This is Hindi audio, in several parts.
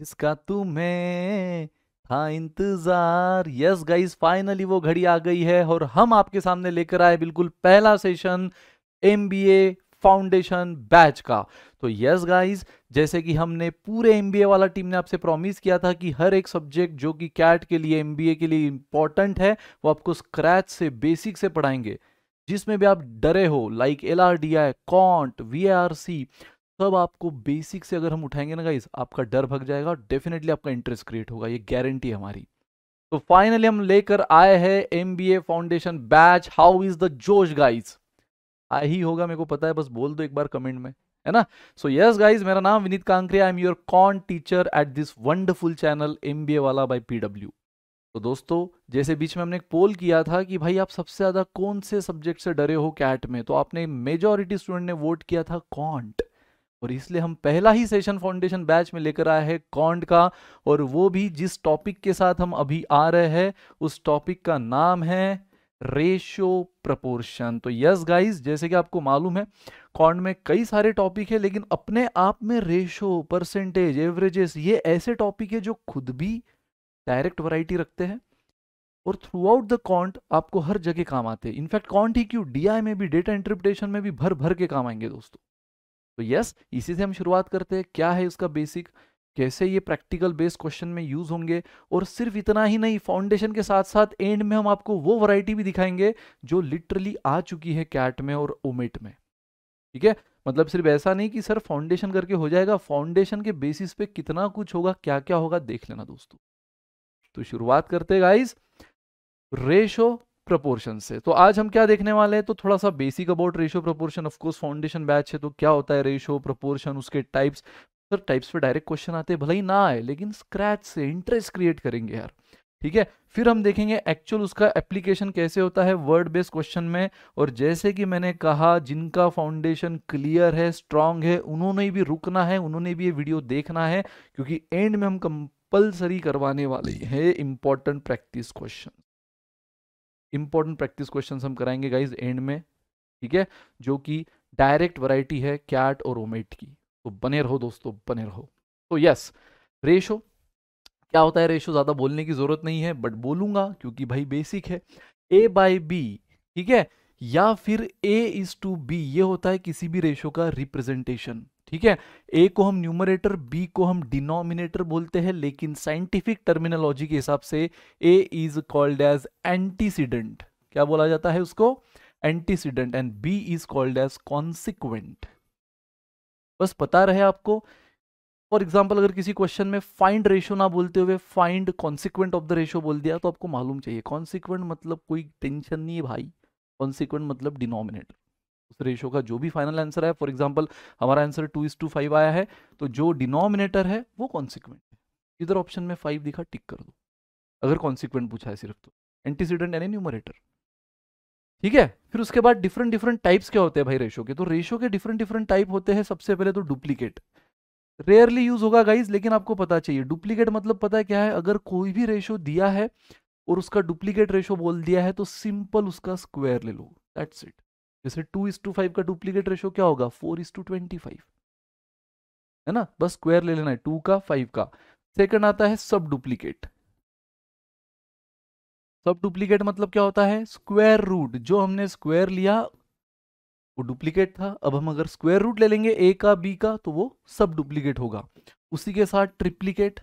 इसका तुम्हें था इंतजार यस गाइस फाइनली वो घड़ी आ गई है और हम आपके सामने लेकर आए बिल्कुल पहला session M B A foundation batch का तो यस गाइस जैसे कि हमने पूरे एमबीए वाला टीम ने आपसे प्रॉमिस किया था कि हर एक सब्जेक्ट जो कि कैट के लिए एमबीए के लिए इंपॉर्टेंट है वो आपको स्क्रैच से बेसिक से पढ़ाएंगे जिसमें भी आप डरे हो like L R D I quant V R C तब आपको बेसिक से अगर हम उठाएंगे ना गाइज आपका डर भग जाएगा और डेफिनेटली आपका इंटरेस्ट क्रिएट होगा ये गारंटी हमारी तो फाइनली हम लेकर आए हैं M B A foundation batch how is the josh guys आ ही होगा मेरे को पता है बस बोल दो एक बार कमेंट में है ना सो यस गाइज मेरा नाम Vineet Kankaria I am your quant teacher at this wonderful channel M B A वाला बाई पी डब्ल्यू तो दोस्तों जैसे बीच में हमने एक पोल किया था कि भाई आप सबसे ज़्यादा कौन से सब्जेक्ट से डरे हो कैट में तो आपने मेजोरिटी स्टूडेंट ने वोट किया था कॉन्ट और इसलिए हम पहला ही सेशन फाउंडेशन बैच में लेकर आए हैं कॉन्ड का और वो भी जिस टॉपिक के साथ हम अभी आ रहे हैं उस टॉपिक का नाम है रेशियो प्रपोर्शन तो यस गाइस जैसे कि आपको मालूम है कॉन्ड में कई सारे टॉपिक है लेकिन अपने आप में रेशो परसेंटेज एवरेजेस ये ऐसे टॉपिक है जो खुद भी डायरेक्ट वराइटी रखते हैं और थ्रू आउट द कॉन्ट आपको हर जगह काम आते हैं इनफैक्ट कॉन्ट ही क्यों डीआई में भी डेटा इंटरप्रिटेशन में भी भर भर के काम आएंगे दोस्तों तो यस इसी से हम शुरुआत करते हैं क्या है उसका बेसिक कैसे ये प्रैक्टिकल बेस्ड क्वेश्चन में यूज होंगे और सिर्फ इतना ही नहीं फाउंडेशन के साथ साथ एंड में हम आपको वो वैरायटी भी दिखाएंगे जो लिटरली आ चुकी है कैट में और ओमेट में ठीक है मतलब सिर्फ ऐसा नहीं कि सर फाउंडेशन करके हो जाएगा फाउंडेशन के बेसिस पे कितना कुछ होगा क्या क्या होगा देख लेना दोस्तों तो शुरुआत करते गाइज रेशो प्रपोर्शन से तो आज हम क्या देखने वाले हैं तो थोड़ा सा basic about ratio proportion of course foundation batch है तो क्या होता है रेशियो प्रपोर्शन उसके टाइप्स सर टाइप्स पे डायरेक्ट क्वेश्चन आते हैं भले ही ना आए लेकिन स्क्रैच से इंटरेस्ट क्रिएट करेंगे यार ठीक है फिर हम देखेंगे एक्चुअल उसका एप्लीकेशन कैसे होता है वर्ड बेस्ड क्वेश्चन में और जैसे कि मैंने कहा जिनका फाउंडेशन क्लियर है स्ट्रांग है उन्होंने भी रुकना है उन्होंने भी ये वीडियो देखना है क्योंकि एंड में हम कंपल्सरी करवाने वाले हैं important practice question important practice question हम कराएंगे गाइज एंड में ठीक है जो कि डायरेक्ट वराइटी है कैट और ओमेट की तो बने रहो दोस्तों बने रहो तो यस रेशो क्या होता है रेशो ज़्यादा बोलने की ज़रूरत नहीं है बट बोलूंगा क्योंकि भाई बेसिक है ए बाई बी ठीक है या फिर ए इज टू बी ये होता है किसी भी रेशो का रिप्रेजेंटेशन ठीक है ए को हम न्यूमरेटर बी को हम डिनोमिनेटर बोलते हैं लेकिन साइंटिफिक टर्मिनोलॉजी के हिसाब से A is called as antecedent क्या बोला जाता है उसको antecedent and B is called as consequent बस पता रहे आपको फॉर एग्जाम्पल अगर किसी क्वेश्चन में फाइंड रेशो ना बोलते हुए find consequent of the ratio बोल दिया तो आपको मालूम चाहिए कॉन्सिक्वेंट मतलब कोई टेंशन नहीं है भाई कॉन्सिक्वेंट मतलब डिनोमिनेटर उस रेशो का जो भी फाइनल आंसर है फॉर एग्जाम्पल हमारा answer two is to five आया है तो जो डिनोमिनेटर है वो कॉन्सिक्वेंट है इधर ऑप्शन में फाइव दिखा टिक कर दो अगर कॉन्सिक्वेंट पूछा है सिर्फ तो एंटीसीडेंट यानी न्यूमरेटर ठीक है फिर उसके बाद डिफरेंट डिफरेंट टाइप्स क्या होते हैं भाई रेशो के तो रेशो के डिफरेंट डिफरेंट टाइप होते हैं सबसे पहले तो डुप्लीकेट रेयरली यूज होगा गाइज लेकिन आपको पता चाहिए डुप्लीकेट मतलब पता है क्या है अगर कोई भी रेशो दिया है और उसका डुप्लीकेट रेशो बोल दिया है तो सिंपल उसका स्क्वायर ले लो दैट्स इट जैसे टू इज टू फाइव का डुप्लीकेट रेशो क्या होगा four is to twenty five है ना बस स्क्वायर ले लेना है टू का फाइव का सेकंड आता है सब डुप्लीकेट सब डुप्लीकेट मतलब क्या होता है स्क्वायर रूट जो हमने स्क्वायर लिया वो डुप्लीकेट था अब हम अगर स्क्वायर रूट ले लेंगे ए का बी का तो वो सब डुप्लीकेट होगा उसी के साथ ट्रिप्लीकेट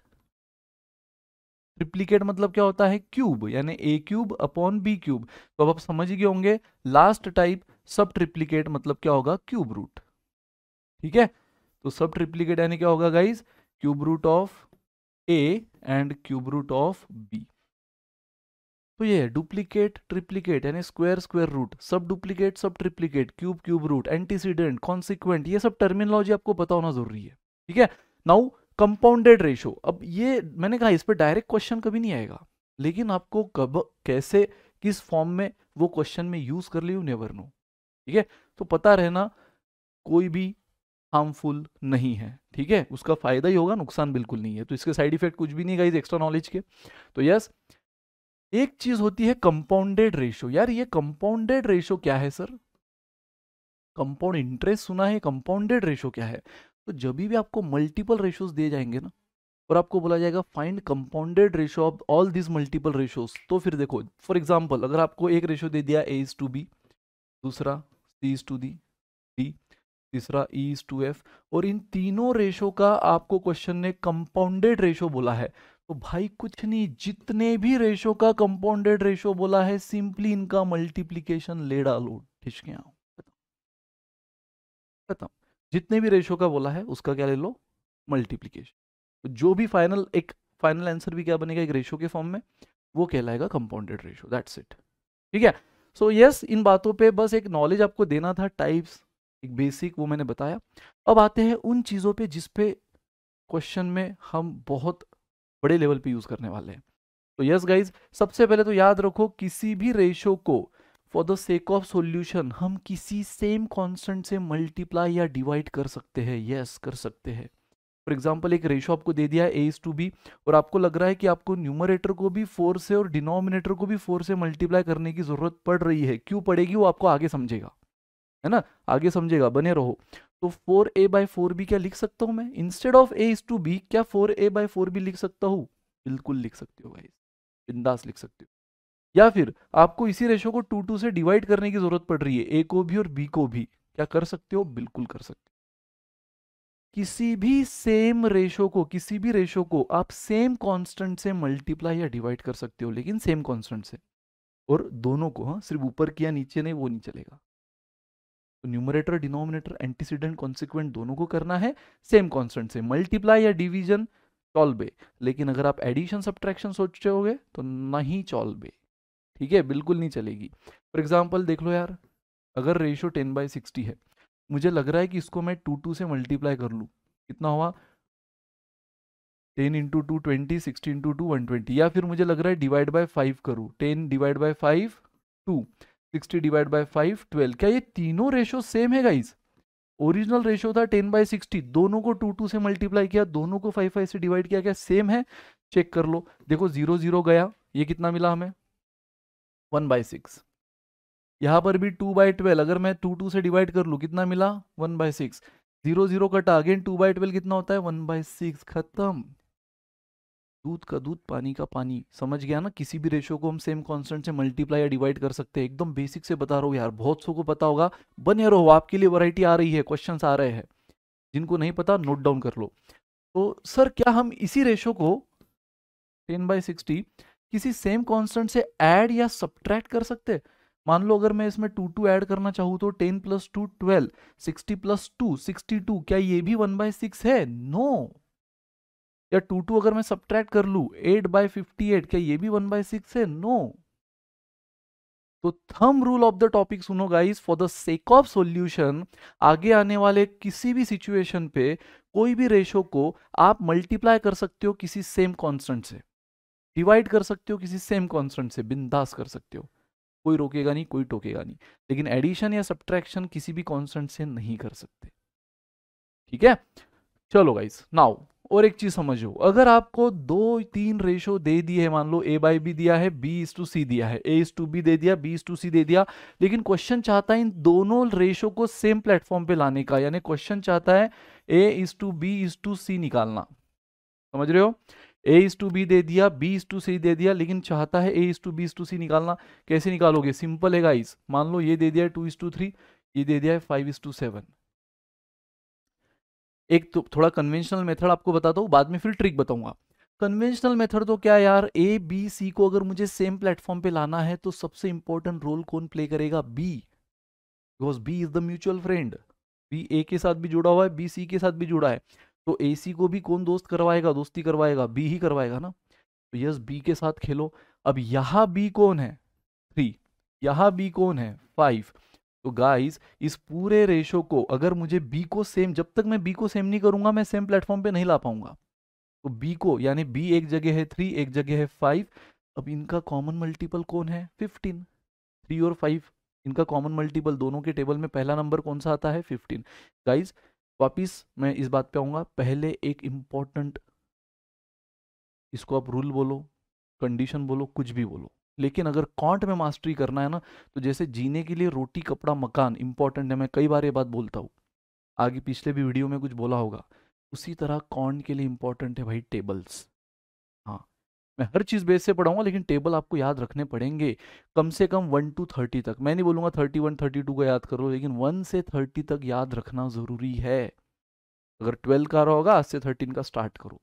ट्रिप्लीकेट मतलब क्या होता है क्यूब यानी A cube upon B cube तो अब आप समझ गए होंगे लास्ट टाइप सब ट्रिप्लीकेट मतलब क्या होगा क्यूब रूट ठीक है तो सब ट्रिप्लीकेट यानी क्या होगा guys cube root of A and cube root of B तो ये डुप्लीकेट ट्रिप्लीकेट यानी स्क्वायर स्क्वायर रूट सब डुप्लीकेट सब triplicate cube cube root antecedent consequent ये सब टर्मिनोलॉजी आपको पता होना जरूरी है ठीक है नाउ कंपाउंडेड रेशो अब ये मैंने कहा इस पर डायरेक्ट क्वेश्चन कभी नहीं आएगा लेकिन आपको कब कैसे किस फॉर्म में वो क्वेश्चन में यूज कर ली नेवर नो ठीक है तो पता रहना कोई भी हार्मफुल नहीं है ठीक है उसका फायदा ही होगा नुकसान बिल्कुल नहीं है तो इसके साइड इफेक्ट कुछ भी नहीं गाइज एक्स्ट्रा नॉलेज के तो यस एक चीज होती है कंपाउंडेड रेशो यार ये कंपाउंडेड रेशो क्या है सर कंपाउंड इंटरेस्ट सुना है कंपाउंडेड रेशो क्या है तो जब भी आपको मल्टीपल रेशोज दिए जाएंगे ना और आपको बोला जाएगा find compounded ratio of all this multiple ratios तो फिर देखो फॉर एग्जाम्पल अगर आपको एक रेशो दे दिया ए इज टू बी दूसरा C is to the D तीसरा ई इज टू एफ और इन तीनों रेशो का आपको क्वेश्चन ने कंपाउंडेड रेशो बोला है तो भाई कुछ नहीं जितने भी रेशो का कंपाउंडेड रेशो बोला है सिंपली इनका मल्टीप्लीकेशन ले डालो ठीक है खत्म जितने भी रेशो का बोला है उसका क्या ले लो मल्टीप्लीकेशन तो जो भी फाइनल एक फाइनल आंसर भी क्या बनेगा एक रेशो के फॉर्म में वो कहलाएगा कंपाउंडेड रेशो दैट्स इट ठीक है सो so, यस yes, इन बातों पे बस एक नॉलेज आपको देना था टाइप्स एक बेसिक वो मैंने बताया अब आते हैं उन चीज़ों पे जिस पे क्वेश्चन में हम बहुत बड़े लेवल पे यूज़ करने वाले हैं तो यस गाइज सबसे पहले तो याद रखो किसी भी रेशो को for the sake of solution हम किसी सेम कॉन्स्टेंट से मल्टीप्लाई या डिवाइड कर सकते हैं यस yes, कर सकते हैं फॉर एग्जाम्पल एक रेशो आपको दे दिया है ए इज टू बी और आपको लग रहा है कि आपको न्यूमरेटर को भी फोर से और डिनोमिनेटर को भी फोर से मल्टीप्लाई करने की जरूरत पड़ रही है क्यों पड़ेगी वो आपको आगे समझेगा है ना आगे समझेगा बने रहो तो four A by four B क्या लिख सकता हूँ मैं instead of A is to B क्या four A by four B लिख सकता हूँ बिल्कुल लिख सकते हो भाई बिंदास लिख सकते हो या फिर आपको इसी रेशो को टू टू से डिवाइड करने की जरूरत पड़ रही है ए को भी और बी को भी क्या कर सकते हो बिल्कुल कर सकते हो किसी भी सेम रेशो को किसी भी रेशो को आप सेम कांस्टेंट से मल्टीप्लाई या डिवाइड कर सकते हो लेकिन सेम कांस्टेंट से और दोनों को हाँ सिर्फ ऊपर किया नीचे नहीं वो नहीं चलेगा तो न्यूमरेटर डिनोमिनेटर एंटीसीडेंट कॉन्सिक्वेंट दोनों को करना है सेम कॉन्स्टेंट से मल्टीप्लाई या डिविजन चॉल्बे लेकिन अगर आप एडिशन सब्ट्रैक्शन सोचते हो तो नहीं चॉल्बे ठीक है बिल्कुल नहीं चलेगी फॉर एग्जाम्पल देख लो यार अगर रेशो टेन बाई सिक्सटी है मुझे लग रहा है कि इसको मैं टू टू से मल्टीप्लाई कर लूँ कितना हुआ ten into two twenty sixty into two one twenty या फिर मुझे लग रहा है डिवाइड बाय फाइव करूँ ten divide by five two sixty divide by five twelve क्या ये तीनों रेशो सेम है गाइज ओरिजिनल रेशो था टेन बाई सिक्सटी दोनों को टू टू से मल्टीप्लाई किया दोनों को फाइव फाइव से डिवाइड किया क्या सेम है चेक कर लो देखो जीरो जीरो गया ये कितना मिला हमें वन बाई सिक्स यहाँ पर भी टू बाई ट्वेल्व अगर मैं टू टू से डिवाइड कर लूँ कितना मिला one by six zero zero कटा अगेन टू बाई ट्वेल्व कितना होता है वन बाई सिक्स खत्म दूध का दूध पानी का पानी समझ गया ना किसी भी रेशो को हम सेम कांस्टेंट से मल्टीप्लाई या डिवाइड कर सकते हैं एकदम बेसिक से बता रहा हूँ यार बहुत सो को पता होगा बने रहो आपके लिए वैरायटी आ रही है क्वेश्चन आ रहे हैं जिनको नहीं पता नोट डाउन कर लो तो सर क्या हम इसी रेशो को टेन बाई सिक्सटी किसी सेम कॉन्स्टेंट से ऐड या सब्ट्रैक्ट कर सकते मान लो अगर मैं इसमें टू टू ऐड करना चाहूँ तो ten plus two twelve sixty plus two sixty two क्या ये भी वन बाय सिक्स है नो या टू टू अगर मैं सब्ट्रैक्ट कर लूँ एट बाय फिफ्टी एट क्या ये भी वन बाय सिक्स है नो तो thumb rule of the topic सुनो guys for the sake of solution आगे आने वाले किसी भी सिचुएशन पे कोई भी रेशो को आप मल्टीप्लाई कर सकते हो किसी सेम कांस्टेंट से डिवाइड कर सकते हो किसी सेम कॉन्स्टेंट से बिंदास कर सकते हो कोई रोकेगा नहीं कोई टोकेगा नहीं लेकिन एडिशन या सब्ट्रैक्शन किसी भी कॉन्स्टेंट से नहीं कर सकते ठीक है चलो गाइस नाउ और एक चीज समझो अगर आपको दो तीन रेशो दे दिए है मान लो ए बाई बी दिया है बी इज टू सी दिया है ए इज टू बी दे दिया बी इज टू सी दे दिया लेकिन क्वेश्चन चाहता है इन दोनों रेशो को सेम प्लेटफॉर्म पे लाने का यानी क्वेश्चन चाहता है A is to B is to C निकालना समझ रहे हो ए इज टू बी दे दिया बी इज टू सी दे दिया लेकिन चाहता है A is to B is to C निकालना कैसे निकालोगे सिंपल है गाइस मान लो ये दे दिया है टू इज टू थ्री ये दे दिया है फाइव इज टू सेवन एक तो थोड़ा कन्वेंशनल मेथड आपको बताता हूँ बाद में फिर ट्रिक बताऊंगा कन्वेंशनल मेथड तो क्या यार ए बी सी को अगर मुझे सेम प्लेटफॉर्म पे लाना है तो सबसे इंपॉर्टेंट रोल कौन प्ले करेगा B because B is the mutual friend B A के साथ भी जुड़ा हुआ है बी सी के साथ भी जुड़ा है तो सी को भी कौन दोस्त करवाएगा दोस्ती करवाएगा बी ही करवाएगा ना तो यस बी के साथ खेलो अब यहाँ बी कौन है थ्री यहाँ बी कौन है फाइव तो गाइस इस पूरे रेशो को अगर मुझे बी को सेम जब तक मैं बी को सेम नहीं करूंगा मैं सेम प्लेटफॉर्म पे नहीं ला पाऊंगा तो बी को यानी बी एक जगह है थ्री एक जगह है फाइव अब इनका कॉमन मल्टीपल कौन है फिफ्टीन थ्री और फाइव इनका कॉमन मल्टीपल दोनों के टेबल में पहला नंबर कौन सा आता है फिफ्टीन गाइज वापिस मैं इस बात पे आऊँगा पहले एक इम्पॉर्टेंट इसको आप रूल बोलो कंडीशन बोलो कुछ भी बोलो लेकिन अगर कॉन्ट में मास्टरी करना है ना तो जैसे जीने के लिए रोटी कपड़ा मकान इंपॉर्टेंट है मैं कई बार ये बात बोलता हूँ आगे पिछले भी वीडियो में कुछ बोला होगा उसी तरह कॉन्ट के लिए इंपॉर्टेंट है भाई टेबल्स मैं हर चीज़ बेस से पढ़ाऊंगा लेकिन टेबल आपको याद रखने पड़ेंगे कम से कम वन टू थर्टी तक मैं नहीं बोलूंगा थर्टी वन थर्टी टू का याद करो लेकिन वन से थर्टी तक याद रखना ज़रूरी है अगर ट्वेल्व का रहा होगा आज से थर्टीन का स्टार्ट करो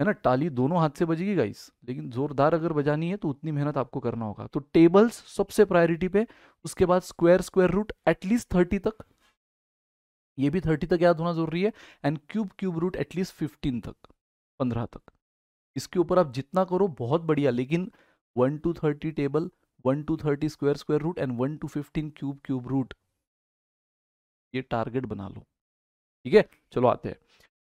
है ना टाली दोनों हाथ से बजेगी गाइस लेकिन जोरदार अगर बजानी है तो उतनी मेहनत आपको करना होगा तो टेबल्स सबसे प्रायोरिटी पे उसके बाद square square root at least thirty तक ये भी थर्टी तक याद होना जरूरी है and cube cube root at least fifteen तक पंद्रह तक इसके ऊपर आप जितना करो बहुत बढ़िया लेकिन one two thirty table one two thirty square square root and one two fifteen cube cube root ये टारगेट बना लो ठीक है चलो आते हैं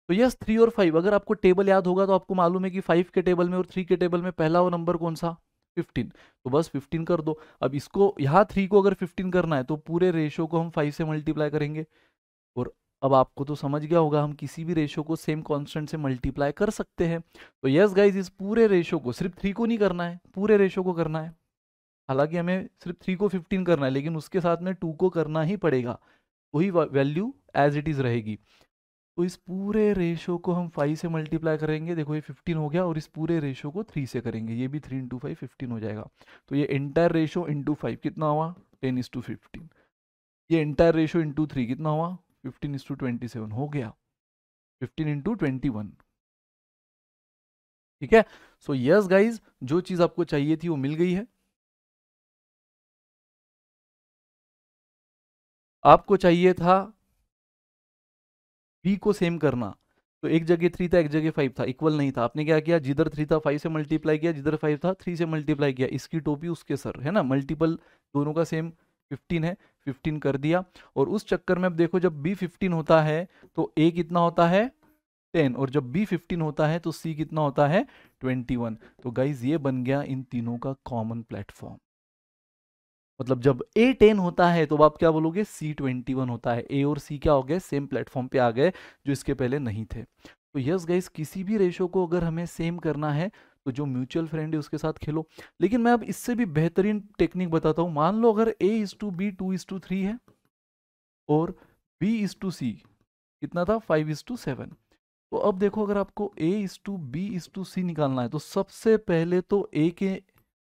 तो यस थ्री और फाइव अगर आपको टेबल याद होगा तो आपको मालूम है कि फाइव के टेबल में और थ्री के टेबल में पहला वो नंबर कौन सा फिफ्टीन तो बस फिफ्टीन कर दो अब इसको यहाँ थ्री को अगर फिफ्टीन करना है तो पूरे रेशो को हम फाइव से मल्टीप्लाई करेंगे अब आपको तो समझ गया होगा हम किसी भी रेशो को सेम कांस्टेंट से मल्टीप्लाई कर सकते हैं तो यस गाइज इस पूरे रेशो को सिर्फ थ्री को नहीं करना है पूरे रेशो को करना है हालांकि हमें सिर्फ थ्री को फिफ्टीन करना है लेकिन उसके साथ में टू को करना ही पड़ेगा वही वैल्यू एज इट इज़ रहेगी तो इस पूरे रेशो को हम फाइव से मल्टीप्लाई करेंगे देखो ये फिफ्टीन हो गया और इस पूरे रेशो को थ्री से करेंगे ये भी थ्री इंटू फाइव फिफ्टीन हो जाएगा तो ये इंटायर रेशो इंटू फाइव कितना हुआ टेन इज टू फिफ्टीन ये इंटायर रेशो इंटू थ्री कितना हुआ fifteen is to twenty seven हो गया फिफ्टीन इंटू ट्वेंटी वन ठीक है सो यस गाइज जो चीज आपको चाहिए थी वो मिल गई है आपको चाहिए था बी को सेम करना तो एक जगह थ्री था एक जगह फाइव था इक्वल नहीं था आपने क्या किया जिधर थ्री था फाइव से मल्टीप्लाई किया जिधर फाइव था थ्री से मल्टीप्लाई किया इसकी टोपी उसके सर है ना मल्टीपल दोनों का सेम फिफ्टीन है फिफ्टीन कर दिया और उस चक्कर में अब देखो जब बी फिफ्टीन होता है तो ए कितना होता है टेन और जब बी फिफ्टीन होता है तो सी कितना होता है ट्वेंटी वन तो गाइज ये बन गया इन तीनों का कॉमन प्लेटफॉर्म मतलब जब ए टेन होता है तो आप क्या बोलोगे सी ट्वेंटी वन होता है ए और सी क्या हो गए सेम प्लेटफॉर्म पे आ गए जो इसके पहले नहीं थे तो यस गाइज किसी भी रेशो को अगर हमें सेम करना है तो जो म्यूचुअल फ्रेंड है उसके साथ खेलो लेकिन मैं अब इससे भी बेहतरीन टेक्निक बताता हूँ मान लो अगर A is to B two is to three है और बी इज टू सी कितना था फाइव इज टू सेवन तो अब देखो अगर आपको A is to B is to C निकालना है तो सबसे पहले तो ए के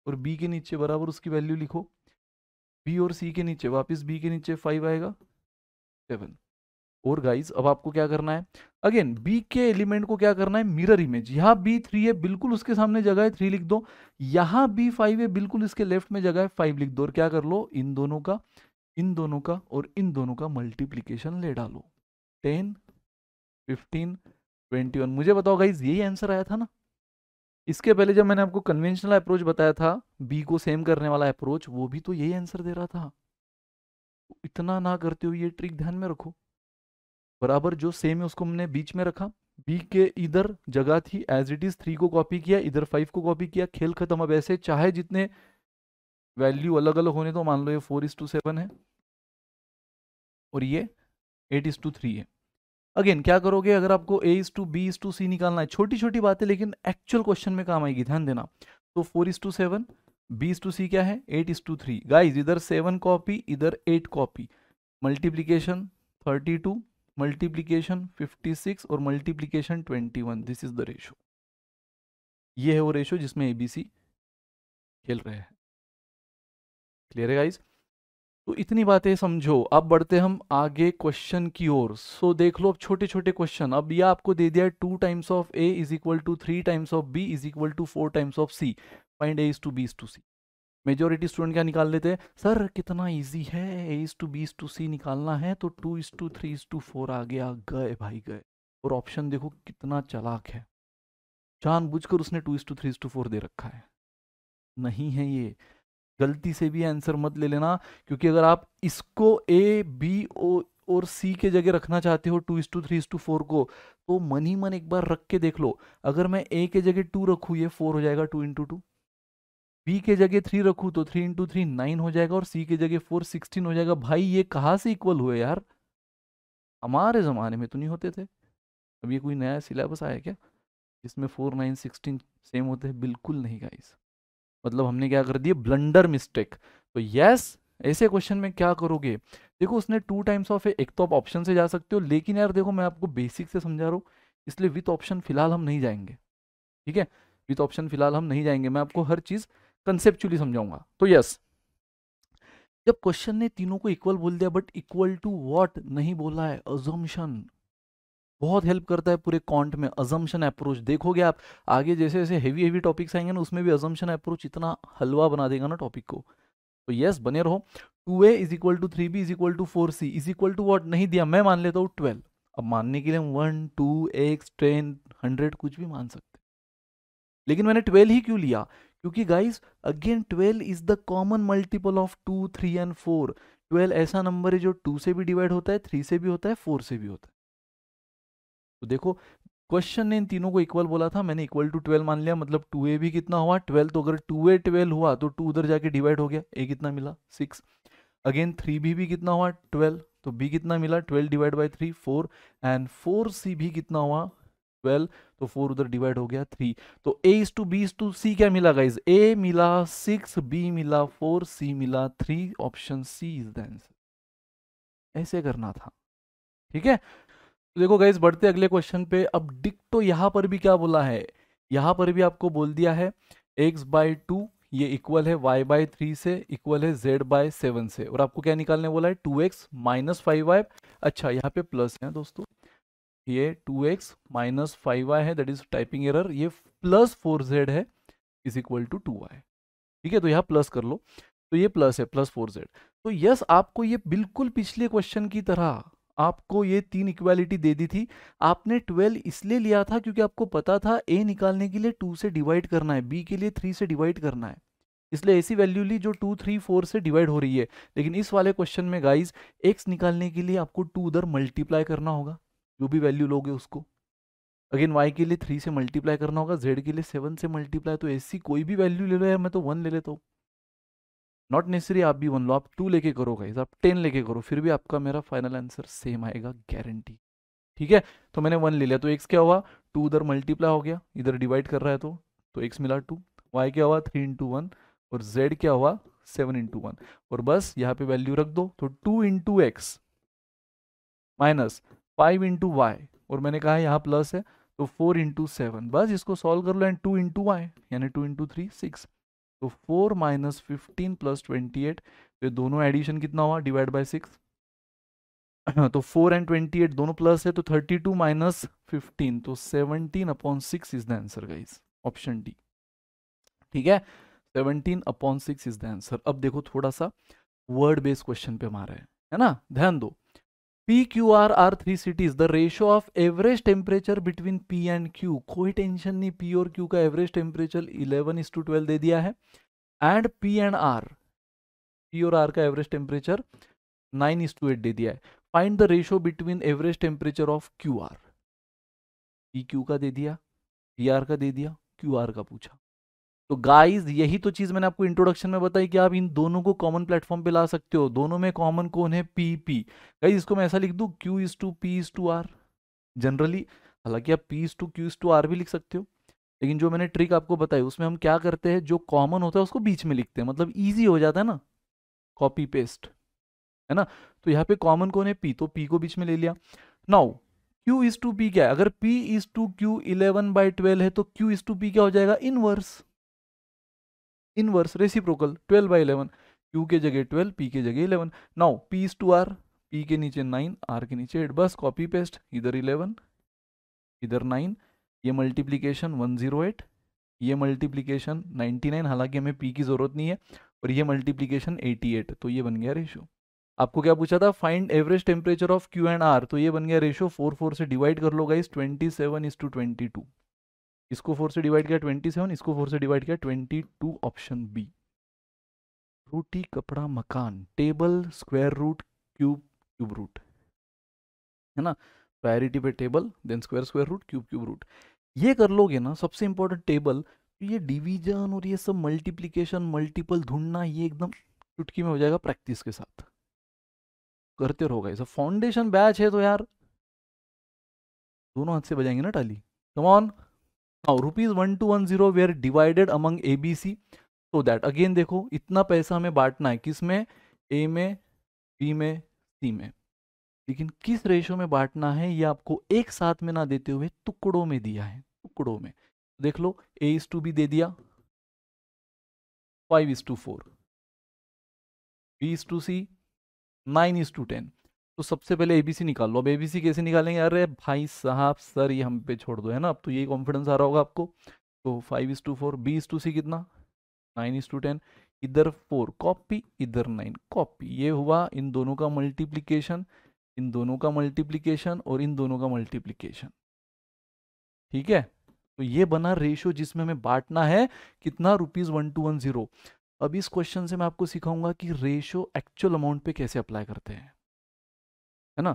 और बी के नीचे बराबर उसकी वैल्यू लिखो बी और सी के नीचे वापस बी के नीचे फाइव आएगा सेवन और गाइज अब आपको क्या करना है अगेन बी के एलिमेंट को क्या करना है मिरर इमेज यहाँ बी थ्री है बिल्कुल उसके सामने जगह है थ्री लिख दो यहाँ बी फाइव है बिल्कुल इसके लेफ्ट में जगह है फाइव लिख दो और क्या कर लो इन दोनों का इन दोनों का और इन दोनों का मल्टीप्लीकेशन ले डालो टेन फिफ्टीन ट्वेंटी वन मुझे बताओ गाइज यही आंसर आया था ना इसके पहले जब मैंने आपको कन्वेंशनल अप्रोच बताया था बी को सेम करने वाला अप्रोच वो भी तो यही आंसर दे रहा था इतना ना करते हुए ये ट्रिक ध्यान में रखो बराबर जो सेम है उसको हमने बीच में रखा बी के इधर जगह थी एज इट इज थ्री को कॉपी किया इधर फाइव को कॉपी किया खेल खत्म अब ऐसे चाहे जितने वैल्यू अलग अलग होने तो मान लो ये फोर इज टू सेवन है और ये एट इज टू थ्री है अगेन क्या करोगे अगर आपको A is to B is to C निकालना है छोटी छोटी बातें लेकिन एक्चुअल क्वेश्चन में काम आएगी ध्यान देना तो four is to seven B is to C क्या है eight is to three guys इधर सेवन कॉपी इधर eight copy multiplication thirty two multiplication 56 और multiplication 21 this is the ratio ये है वो रेशो जिसमें एबीसी खेल रहे हैं क्लियर है गाइज तो इतनी बातें समझो अब बढ़ते हम आगे क्वेश्चन की ओर सो so, देख लो अब छोटे छोटे क्वेश्चन अब ये आपको दे दिया two times of A is equal to three times of B is equal to four times of C find A is to B is to C majority student क्या निकाल लेते हैं सर कितना इजी है as to B's to C निकालना है तो two is to three is to four आ गया गए भाई गए और ऑप्शन देखो कितना चलाक है जानबूझकर उसने two is to three is to four दे रखा है नहीं है ये गलती से भी आंसर मत ले लेना क्योंकि अगर आप इसको ए बी ओ और सी के जगह रखना चाहते हो two is to three is to four को तो मन ही मन एक बार रख के देख लो अगर मैं ए के जगह टू रखू ये फोर हो जाएगा टू इंटू टू बी के जगह थ्री रखू तो थ्री इंटू थ्री नाइन हो जाएगा और सी के जगह फोर सिक्सटीन हो जाएगा भाई ये कहाँ से इक्वल हुए यार हमारे ज़माने में तो नहीं होते थे अब ये कोई नया सिलेबस आया क्या इसमें फोर नाइन सिक्सटीन सेम होते हैं बिल्कुल नहीं गाइस मतलब हमने क्या कर दिया ब्लंडर मिस्टेक तो यस ऐसे क्वेश्चन में क्या करोगे देखो उसने टू टाइम्स ऑफ है एक तो आप ऑप्शन से जा सकते हो लेकिन यार देखो मैं आपको बेसिक से समझा रहा हूँ इसलिए विथ ऑप्शन फिलहाल हम नहीं जाएंगे ठीक है विथ ऑप्शन फिलहाल हम नहीं जाएंगे मैं आपको हर चीज़ कंसेप्चुअली समझाऊंगा तो यस जब क्वेश्चन ने तीनों को इक्वल बोल दिया बट इक्वल टू व्हाट नहीं बोला है अजम्पन बहुत हेल्प करता है पूरे कॉन्ट में अजम्पन अप्रोच देखोगे आप आगे जैसे जैसे हेवी हेवी टॉपिक्स आएंगे ना उसमें भी अजम्पन अप्रोच इतना हलवा बना देगा ना टॉपिक को तो यस बने रहो two A is equal to three B is equal to four C is equal to what नहीं दिया मैं मान लेता हूँ ट्वेल्व अब मानने के लिए हम one two X ten hundred कुछ भी मान सकते लेकिन मैंने ट्वेल्व ही क्यों लिया क्योंकि guys again twelve is the common multiple of two three and four twelve ऐसा नंबर है जो टू से भी डिवाइड होता है थ्री से भी होता है फोर से भी होता है तो देखो क्वेश्चन ने इन तीनों को इक्वल बोला था मैंने इक्वल टू ट्वेल्व मान लिया मतलब टू ए भी कितना हुआ ट्वेल्व तो अगर टू ए ट्वेल्व हुआ तो टू उधर जाके डिवाइड हो गया ए कितना मिला सिक्स अगेन थ्री बी भी कितना हुआ ट्वेल्व तो बी कितना मिला twelve divide by three four and four C भी कितना हुआ ट्वेल्व तो फोर उधर डिवाइड हो गया थ्री तो A is to B is to C क्या मिला गाइज ए मिला सिक्स बी मिला फोर सी मिला three option C is the answer ऐसे करना था ठीक है देखो गाइज बढ़ते अगले क्वेश्चन पे अब डिक तो यहां पर भी क्या बोला है यहां पर भी आपको बोल दिया है एक्स बाय टू ये इक्वल है वाई बाय थ्री से इक्वल है जेड बाय सेवन से और आपको क्या निकालने बोला है two X minus five Y अच्छा यहाँ पे प्लस है दोस्तों ये two X minus five I है दैट इज टाइपिंग एरर ये प्लस फोर जेड है is equal to two I ठीक है तो यहाँ प्लस कर लो तो ये प्लस है प्लस फोर जेड तो यस आपको ये बिल्कुल पिछले क्वेश्चन की तरह आपको ये तीन इक्वालिटी दे दी थी आपने ट्वेल्व इसलिए लिया था क्योंकि आपको पता था ए निकालने के लिए टू से डिवाइड करना है बी के लिए थ्री से डिवाइड करना है इसलिए ऐसी वैल्यू ली जो टू थ्री फोर से डिवाइड हो रही है लेकिन इस वाले क्वेश्चन में गाइज एक्स निकालने के लिए आपको टू उधर मल्टीप्लाई करना होगा जो भी वैल्यू लोगे उसको अगेन वाई के लिए थ्री से मल्टीप्लाई करना होगा जेड के लिए सेवन से मल्टीप्लाई तो ऐसी कोई भी वैल्यू ले लो यार मैं तो वन ले लेता हूँ नॉट नेसेसरी आप भी वन लो आप टू लेके करो गाइज आप टेन लेके करो फिर भी आपका मेरा फाइनल आंसर सेम आएगा गारंटी ठीक है तो मैंने वन ले लिया तो एक्स क्या हुआ टू उधर मल्टीप्लाई हो गया इधर डिवाइड कर रहा है तो तो एक्स मिला टू वाई क्या हुआ थ्री इंटू वन और जेड क्या हुआ सेवन इंटू वन और बस यहाँ पे वैल्यू रख दो तो two into X minus five into Y और मैंने कहा यहाँ प्लस है तो फोर इंटू सेवन बस इसको सॉल्व कर लो एंड टू इंटू वाई यानी टू इंटू थ्री सिक्स तो four minus fifteen plus twenty eight तो दोनों एडिशन कितना हुआ डिवाइड बाई सिक्स तो फोर एंड ट्वेंटी एट दोनों प्लस है तो थर्टी टू माइनस फिफ्टीन तो seventeen upon six is the answer guys option D ठीक है seventeen upon six is the answer अब देखो थोड़ा सा वर्ड बेस्ड क्वेश्चन पे हमारा है है ना ध्यान दो PQR are three cities. The ratio of average temperature between P and Q. कोई टेंशन नहीं P और Q का average temperature 11 is to twelve दे दिया है and P and R. P और R का average temperature 9 is to eight दे दिया है find the ratio between average temperature of Q R P Q का दे दिया पी आर का दे दिया क्यू आर का पूछा तो गाइस यही तो चीज़ मैंने आपको इंट्रोडक्शन में बताई कि आप इन दोनों को कॉमन प्लेटफॉर्म पे ला सकते हो दोनों में कॉमन कौन है पी पी गाइज इसको मैं ऐसा लिख दू Q is to P is to R generally हालांकि आप P is to Q is to R भी लिख सकते हो लेकिन जो मैंने ट्रिक आपको बताई उसमें हम क्या करते हैं जो कॉमन होता है उसको बीच में लिखते हैं मतलब ईजी हो जाता है ना कॉपी पेस्ट है ना तो यहाँ पे कॉमन कौन है पी तो पी को बीच में ले लिया now Q is to P क्या है अगर P is to Q eleven by twelve है तो क्यू इज टू पी क्या हो जाएगा inverse inverse reciprocal twelve by eleven Q के जगह ट्वेल्व पी के जगह eleven now P is to R P के नीचे नाइन आर के नीचे एट बस कॉपी पेस्ट इधर इलेवन इधर नाइन ये मल्टीप्लीकेशन वन जीरो एट ये मल्टीप्लीकेशन नाइन्टी नाइन हालांकि हमें पी की ज़रूरत नहीं है और ये मल्टीप्लीकेशन एटी एट तो ये बन गया रेशो आपको क्या पूछा था find average temperature of Q and R तो ये बन गया रेशो फोर फोर से डिवाइड कर लो guys twenty seven is to twenty two इसको फोर से डिवाइड किया ट्वेंटी सेवन इसको फोर से डिवाइड किया ट्वेंटी टू ऑप्शन बी रोटी कपड़ा मकान table square root cube cube root है ना प्रायोरिटी पे table then square square root cube cube root ये कर लोगे ना सबसे इंपॉर्टेंट टेबल तो ये डिवीजन और ये सब मल्टीप्लीकेशन मल्टीपल ढूंढना ये एकदम चुटकी में हो जाएगा प्रैक्टिस के साथ करते रहो गाइस फाउंडेशन बैच है तो यार दोनों हाथ से बजाएंगे ना टाली come on now rupees one two one zero were divided among A B C so that again देखो इतना पैसा हमें बांटना है किस में ए में बी में सी में लेकिन किस रेशो में बांटना है यह आपको एक साथ में ना देते हुए टुकड़ों में दिया है टुकड़ों में देख लो ए इज टू बी दे दिया five is to four B is to C nine is to ten तो सबसे पहले एबीसी निकाल लो अब एबीसी कैसे निकालेंगे अरे भाई साहब सर ये हम पे छोड़ दो है ना अब तो यही कॉन्फिडेंस आ रहा होगा आपको तो five is to four B is to C कितना नाइन इज टू टेन इधर फोर कॉपी इधर नाइन कॉपी ये हुआ इन दोनों का मल्टीप्लीकेशन इन दोनों का मल्टीप्लीकेशन और इन दोनों का मल्टीप्लीकेशन ठीक है तो ये बना रेशियो जिसमें हमें बांटना है कितना rupees one two one zero अब इस क्वेश्चन से मैं आपको सिखाऊंगा कि रेशियो एक्चुअल अमाउंट पे कैसे अप्लाई करते हैं है ना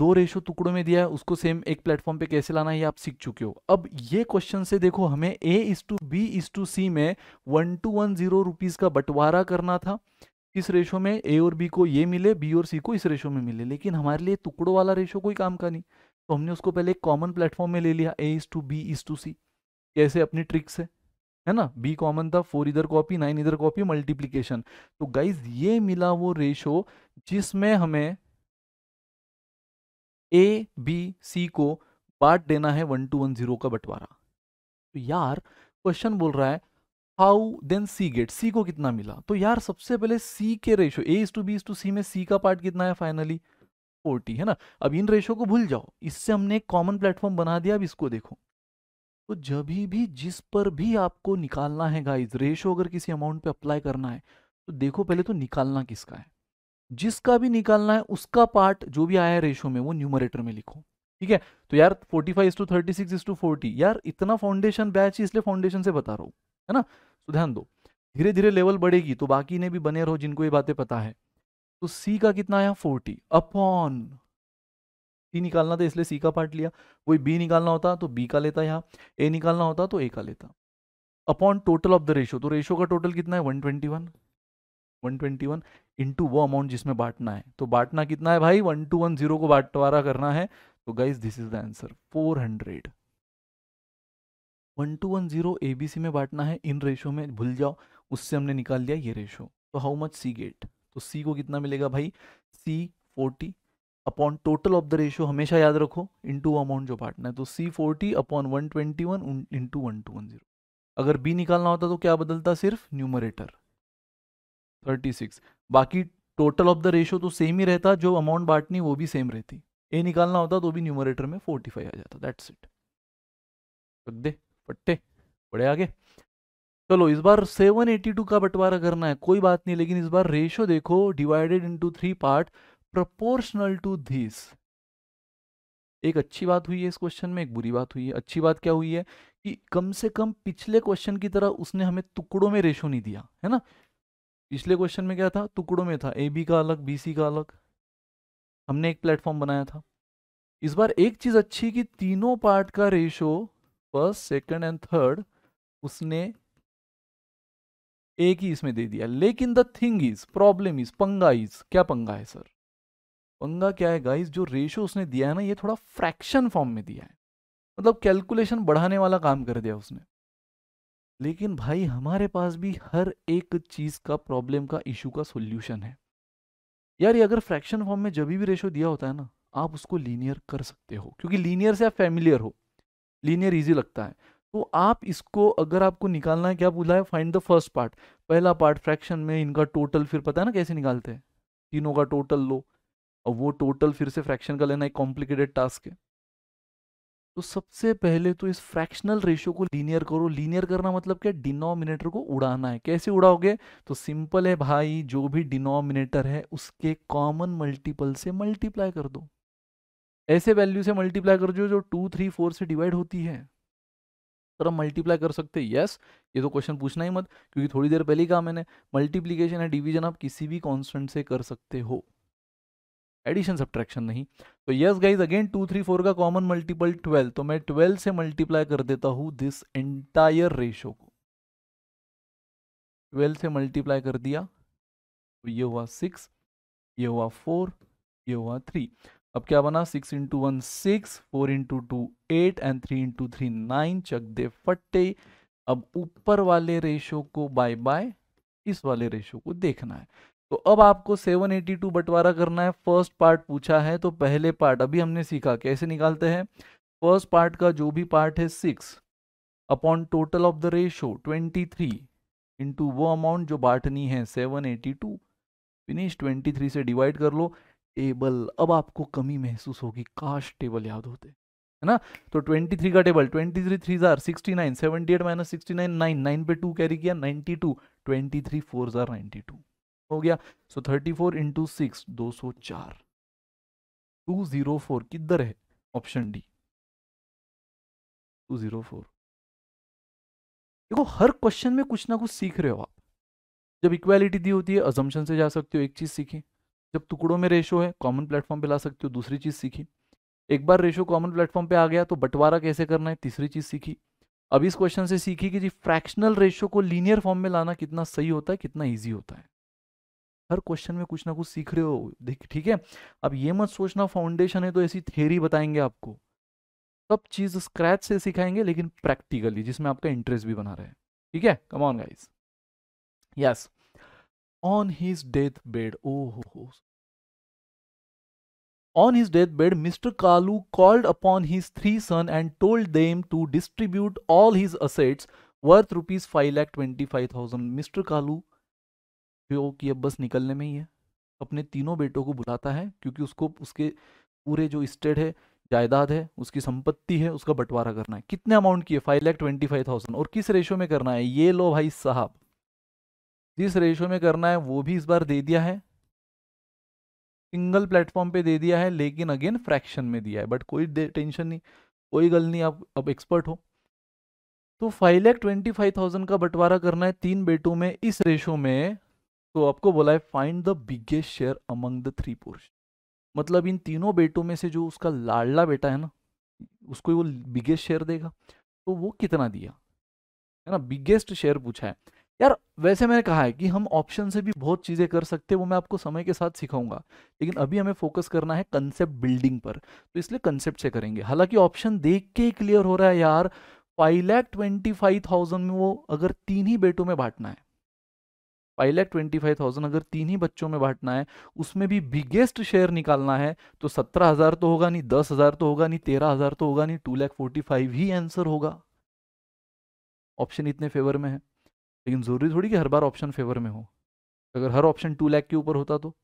दो रेशो टुकड़ों में दिया है उसको सेम एक प्लेटफॉर्म पे कैसे लाना है ये आप सीख चुके हो अब ये क्वेश्चन से देखो हमें A is to B is to C में one two one zero rupees का बंटवारा करना था किस रेशो में ए और बी को ये मिले बी और सी को इस रेशो में मिले लेकिन हमारे लिए टुकड़ों वाला रेशो कोई काम का नहीं तो हमने उसको पहले एक कॉमन प्लेटफॉर्म में ले लिया A is to B is to C कैसे अपनी ट्रिक से है ना बी कॉमन था फोर इधर कॉपी नाइन इधर कॉपी मल्टीप्लीकेशन तो गाइज ये मिला वो रेशो जिसमें हमें ए बी सी को बांट देना है वन टू वन जीरो का बंटवारा तो यार क्वेश्चन बोल रहा है how then C get C को कितना मिला तो यार सबसे पहले सी के ratio A is to B is to C में सी का पार्ट कितना है फाइनली फोर्टी है ना अब इन रेशो को भूल जाओ इससे हमने एक कॉमन प्लेटफॉर्म बना दिया अब इसको देखो तो जब भी जिस पर भी आपको निकालना है गाइज रेशो अगर किसी अमाउंट पे अप्लाई करना है तो देखो पहले तो निकालना किसका है जिसका भी निकालना है उसका पार्ट जो भी आया है रेशो में वो न्यूमरेटर में लिखो ठीक है तो यार forty five to thirty six to forty यार इतना फाउंडेशन बैच इसलिए फाउंडेशन से बता रहा हूँ है ना तो ध्यान दो धीरे धीरे लेवल बढ़ेगी तो बाकी ने भी बने रहो जिनको ये बातें पता है तो सी का कितना आया फोर्टी अपॉन सी निकालना था इसलिए सी का पार्ट लिया कोई बी निकालना होता तो बी का लेता यहाँ ए निकालना होता तो ए का लेता upon total of the ratio तो रेशो का टोटल कितना है one twenty one one twenty one into वो अमाउंट जिसमें बांटना है तो बांटना कितना है भाई वन टू वन जीरो को बांटवारा करना है तो guys this is the answer four hundred one two one zero A B C में बांटना है इन रेशो में भूल जाओ उससे हमने निकाल लिया ये रेशो तो हाउ मच सी गेट तो सी को कितना मिलेगा भाई C forty upon total of the ratio हमेशा याद रखो इंटू अमाउंट जो बांटना है तो C forty upon one twenty one into one two one zero अगर बी निकालना होता तो क्या बदलता सिर्फ न्यूमरेटर थर्टी सिक्स बाकी टोटल ऑफ द रेशो तो सेम ही रहता जो अमाउंट बांटनी वो भी सेम रहती ए निकालना होता तो भी न्यूमरेटर में फोर्टी फाइव आ जाता दैट्स इट दे पट्टे बड़े आगे चलो इस बार सेवन एटी टू का बंटवारा करना है कोई बात नहीं लेकिन इस बार रेशो देखो divided into three part proportional to this एक अच्छी बात हुई है इस क्वेश्चन में एक बुरी बात हुई है अच्छी बात क्या हुई है कि कम से कम पिछले क्वेश्चन की तरह उसने हमें टुकड़ों में रेशो नहीं दिया है ना पिछले क्वेश्चन में क्या था टुकड़ों में था ए बी का अलग बी सी का अलग हमने एक प्लेटफॉर्म बनाया था इस बार एक चीज़ अच्छी कि तीनों पार्ट का ratio first second and third उसने एक ही इसमें दे दिया लेकिन the thing is problem is पंगा इज क्या पंगा है सर पंगा क्या है गाइज जो रेशो उसने दिया है ना ये थोड़ा फ्रैक्शन फॉर्म में दिया है मतलब कैलकुलेशन बढ़ाने वाला काम कर दिया उसने लेकिन भाई हमारे पास भी हर एक चीज़ का प्रॉब्लम का इशू का सोल्यूशन है यार ये अगर फ्रैक्शन फॉर्म में जब भी रेशो दिया होता है ना आप उसको लीनियर कर सकते हो क्योंकि लीनियर से आप फेमिलियर हो लीनियर इजी लगता है तो आप इसको अगर आपको निकालना है क्या बोला है फाइंड द फर्स्ट पार्ट पहला पार्ट फ्रैक्शन में इनका टोटल फिर पता है ना कैसे निकालते हैं तीनों का टोटल लो और वो टोटल फिर से फ्रैक्शन का लेना एक कॉम्प्लिकेटेड टास्क है तो सबसे पहले तो इस फ्रैक्शनल रेशियो को लीनियर करो लीनियर करना मतलब क्या डिनोमिनेटर को उड़ाना है कैसे उड़ाओगे तो सिंपल है भाई जो भी डिनोमिनेटर है उसके कॉमन मल्टीपल से मल्टीप्लाई कर दो ऐसे वैल्यू से मल्टीप्लाई कर दो जो टू थ्री फोर से डिवाइड होती है तरह मल्टीप्लाई कर सकते यस ये तो क्वेश्चन पूछना ही मत क्योंकि थोड़ी देर पहले ही कहा मैंने मल्टीप्लीकेशन है डिवीजन आप किसी भी कॉन्स्टेंट से कर सकते हो एडिशन सब्ट्रैक्शन नहीं तो yes guys again two three four का कॉमन मल्टीपल ट्वेल्व तो मैं ट्वेल्व से मल्टीप्लाई कर देता हूं दिस एंटायर रेशो को ट्वेल्व से मल्टीप्लाई कर दिया तो ये हुआ सिक्स ये हुआ फोर ये हुआ थ्री अब क्या बना six into one six four into two eight and three into three nine चक दे फट्टे अब ऊपर वाले रेशो को बाय बाय इस वाले रेशो को देखना है तो अब आपको 782 बंटवारा करना है फर्स्ट पार्ट पूछा है तो पहले पार्ट अभी हमने सीखा कैसे निकालते हैं फर्स्ट पार्ट का जो भी पार्ट है six upon total of the ratio twenty three into वो अमाउंट जो बांटनी है seven eighty two finish twenty three से डिवाइड कर लो टेबल अब आपको कमी महसूस होगी काश टेबल याद होते है ना तो 23 का टेबल 23 थ्री थ्री जार sixty nine seventy eight minus sixty nine nine nine पे टू कैरी किया 92 23 फोर जार टू हो गया so thirty four into six दो सौ चार टू जीरो फोर किधर है option D two zero four देखो हर क्वेश्चन में कुछ ना कुछ सीख रहे हो आप जब इक्वालिटी दी होती है अजम्पन से जा सकते हो एक चीज़ सीखी जब टुकड़ों में रेशो है कॉमन प्लेटफॉर्म पे ला सकते हो दूसरी चीज़ सीखी एक बार रेशो कॉमन प्लेटफॉर्म पे आ गया तो बंटवारा कैसे करना है तीसरी चीज़ सीखी अब इस क्वेश्चन से सीखी कि जी फ्रैक्शनल रेशो को लीनियर फॉर्म में लाना कितना सही होता है कितना ईजी होता है हर क्वेश्चन में कुछ ना कुछ सीख रहे हो देख ठीक है अब ये मत सोचना फाउंडेशन है तो ऐसी थेरी बताएंगे आपको सब चीज स्क्रैच से सिखाएंगे लेकिन प्रैक्टिकली जिसमें आपका इंटरेस्ट भी बना रहे ठीक है come on guys yes on his death bed ओ हो On his deathbed, Mr. Kalu called upon his three son and told them to distribute all his assets worth rupees five lakh thousand. Mr. Kalu कि अब बस निकलने में ही है अपने तीनों बेटों को बुलाता है क्योंकि उसको उसके पूरे जो स्टेट है जायदाद है उसकी संपत्ति है उसका बंटवारा करना है कितने अमाउंट की है five lakh twenty five thousand और किस रेशो में करना है ये लो भाई साहब जिस रेशो में करना है वो भी इस बार दे दिया है सिंगल प्लेटफॉर्म पे दे दिया है लेकिन अगेन फ्रैक्शन में दिया है बट कोई टेंशन नहीं कोई गल नहीं आप अब एक्सपर्ट हो तो five lakh twenty five thousand का बंटवारा करना है तीन बेटों में इस रेशो में तो आपको बोला है find the biggest share among the three पुरुष मतलब इन तीनों बेटों में से जो उसका लाडला बेटा है ना उसको वो बिगेस्ट शेयर देगा तो वो कितना दिया है ना बिगेस्ट शेयर पूछा है यार वैसे मैंने कहा है कि हम ऑप्शन से भी बहुत चीज़ें कर सकते हैं वो मैं आपको समय के साथ सिखाऊंगा लेकिन अभी हमें फोकस करना है कंसेप्ट बिल्डिंग पर तो इसलिए कंसेप्ट से करेंगे हालांकि ऑप्शन देख के ही क्लियर हो रहा है यार five lakh twenty five thousand में वो अगर तीन ही बेटों में बांटना है five lakh twenty five thousand अगर तीन ही बच्चों में बांटना है उसमें भी बिगेस्ट शेयर निकालना है तो सत्रह हज़ार तो होगा नहीं दस हज़ार तो होगा नहीं तेरह हज़ार तो होगा नहीं टू लैख फोर्टी फाइव ही आंसर होगा ऑप्शन इतने फेवर में है लेकिन ज़रूरी थोड़ी कि हर बार ऑप्शन फेवर में हो अगर हर ऑप्शन टू लैख के ऊपर होता तो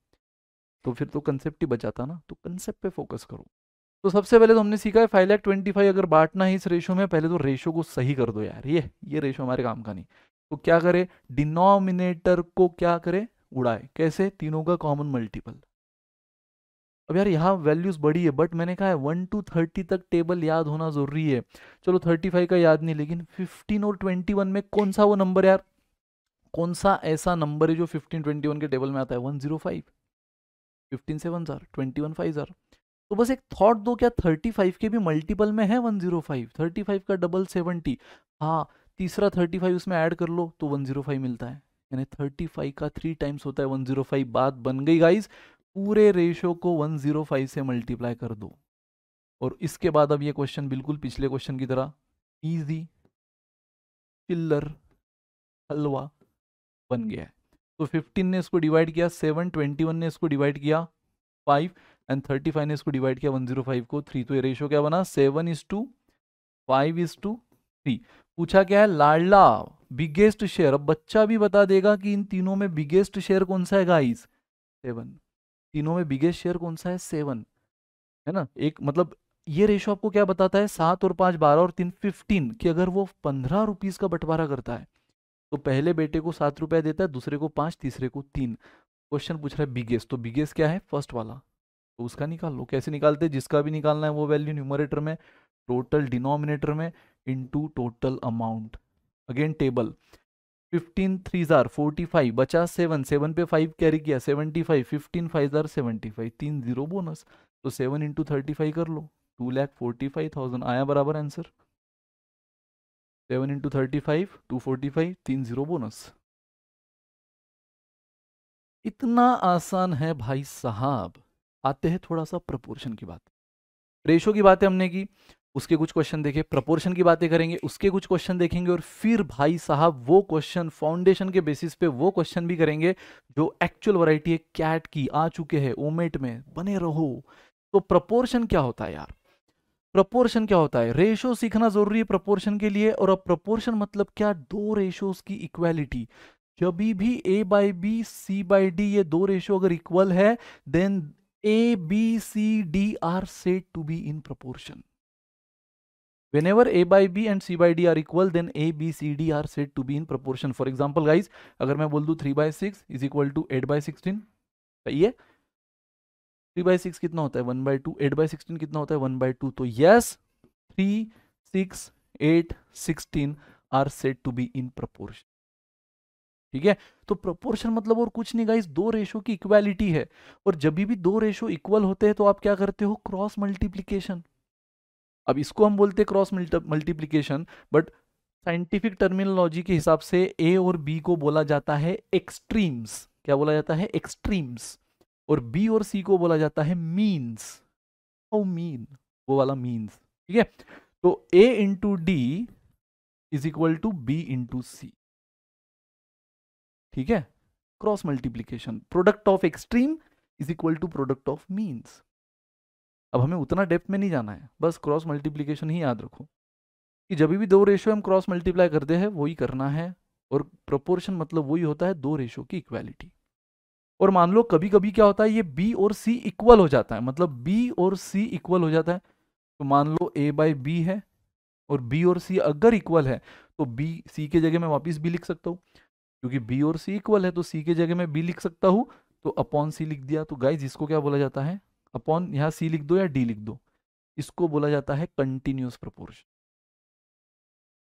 तो फिर तो कंसेप्ट ही बचाता ना तो कंसेप्ट पे फोकस करो तो सबसे पहले तो हमने सीखा है फाइव लैख ट्वेंटी फाइव अगर बांटना है इस रेशो में पहले तो रेशो को सही कर दो यार ये ये रेशो हमारे काम का नहीं तो क्या करे डिनोमिनेटर को क्या करे उड़ाए कैसे तीनों का कॉमन मल्टीपल अब यार यहाँ वैल्यूज बड़ी है बट मैंने कहा है वन टू थर्टी तक टेबल याद होना जरूरी है चलो थर्टी फाइव का याद नहीं लेकिन फिफ्टीन और ट्वेंटी वन में कौन सा वो नंबर यार कौन सा ऐसा नंबर है जो फिफ्टीन ट्वेंटी वन के टेबल में आता है one zero five fifteen seven जार ट्वेंटी वन फाइव जार तो बस एक थॉट दो क्या थर्टी फाइव के भी मल्टीपल में है one zero five thirty five का डबल सेवनटी हाँ तीसरा थर्टी फाइव उसमें ऐड कर लो तो वन जीरो फाइव मिलता है यानी थर्टी फाइव का थ्री टाइम्स होता है वन जीरो फाइव बात बन गई गाइज पूरे रेशो को वन जीरो फाइव से मल्टीप्लाई कर दो और इसके बाद अब ये क्वेश्चन बिल्कुल पिछले क्वेश्चन की तरह ईजी चिल्लर हलवा बन हम्म। गया है तो फिफ्टीन ने इसको डिवाइड किया सेवन ट्वेंटी वन ने इसको डिवाइड किया फाइव एंड थर्टी फाइव ने इसको डिवाइड किया वन जीरो फाइव को थ्री तो ये रेशो क्या बना seven is to five is to three पूछा क्या है लाडला बिगेस्ट शेयर अब बच्चा भी बता देगा कि इन तीनों में बिगेस्ट शेयर कौन सा है गाइस सेवन तीनों में बिगेस्ट शेयर कौन सा है सेवन है ना एक मतलब ये रेशो आपको क्या बताता है सात और पांच बारह और तीन फिफ्टीन कि अगर वो पंद्रह रुपीज़ का बंटवारा करता है तो पहले बेटे को सात रुपया देता है दूसरे को पांच तीसरे को तीन क्वेश्चन पूछ रहा है बिगेस्ट तो बिगेस्ट क्या है फर्स्ट वाला तो उसका निकाल लो कैसे निकालते हैं जिसका भी निकालना है वो वैल्यू न्यूमरेटर में टोटल डिनोमिनेटर में into total amount again table fifteen three जार फोर्टी फाइव बचा सेवन सेवन पे फाइव कैरी किया सेवेंटी फाइव फिफ्टीन फाइव जार सेवेंटी फाइव तीन जीरो बोनस तो सेवन इंटू थर्टी फाइव कर लो two lakh forty five thousand आया बराबर answer seven into thirty five two forty five तीन जीरो बोनस इतना आसान है भाई साहब आते हैं थोड़ा सा प्रपोर्शन की बात रेशो की बात है हमने की उसके कुछ क्वेश्चन देखे प्रपोर्शन की बातें करेंगे उसके कुछ क्वेश्चन देखेंगे और फिर भाई साहब वो क्वेश्चन फाउंडेशन के बेसिस पे वो क्वेश्चन भी करेंगे जो एक्चुअल वैरायटी है कैट की आ चुके हैं ओमेट में बने रहो तो प्रपोर्शन क्या होता है यार प्रपोर्शन क्या होता है रेशो सीखना जरूरी है प्रपोर्शन के लिए और अब प्रपोर्शन मतलब क्या दो रेशोज की इक्वेलिटी जब भी A by B C by D ये दो रेशो अगर इक्वल है then A B C D are set to be in proportion whenever a by b and c by d are equal then a b c d are said to be in proportion for example guys अगर मैं बोल दूँ three by six is equal to eight by sixteen सही है थ्री by सिक्स कितना होता है one by two eight by sixteen कितना होता है वन by टू तो yes three six eight sixteen are said to be in proportion ठीक है तो प्रोपोर्शन मतलब और कुछ नहीं गाइस दो रेशो की इक्वालिटी है और जब भी दो रेशो इक्वल होते हैं तो आप क्या करते हो क्रॉस मल्टीप्लीकेशन अब इसको हम बोलते हैं cross multiplication but scientific terminology के हिसाब से ए और बी को बोला जाता है एक्सट्रीम्स क्या बोला जाता है एक्सट्रीम्स और बी और सी को बोला जाता है मीन्स हाउ मीन वो वाला मीन्स ठीक है तो A into D is equal to B into C ठीक है cross multiplication product of extreme is equal to product of means अब हमें उतना डेप्थ में नहीं जाना है बस क्रॉस मल्टीप्लीकेशन ही याद रखो कि जब भी दो रेशो हम क्रॉस मल्टीप्लाई करते हैं वही करना है और प्रोपोर्शन मतलब वही होता है दो रेशो की इक्वालिटी और मान लो कभी कभी क्या होता है ये बी और सी इक्वल हो जाता है मतलब बी और सी इक्वल हो जाता है तो मान लो ए बाई बी है और बी और सी अगर इक्वल है तो बी सी के जगह मैं वापस बी लिख सकता हूँ क्योंकि बी और सी इक्वल है तो सी के जगह मैं बी लिख सकता हूँ तो अपॉन सी लिख दिया तो गाइज इसको क्या बोला जाता है अपॉन यहाँ सी लिख दो या डी लिख दो इसको बोला जाता है कंटिन्यूस प्रपोर्शन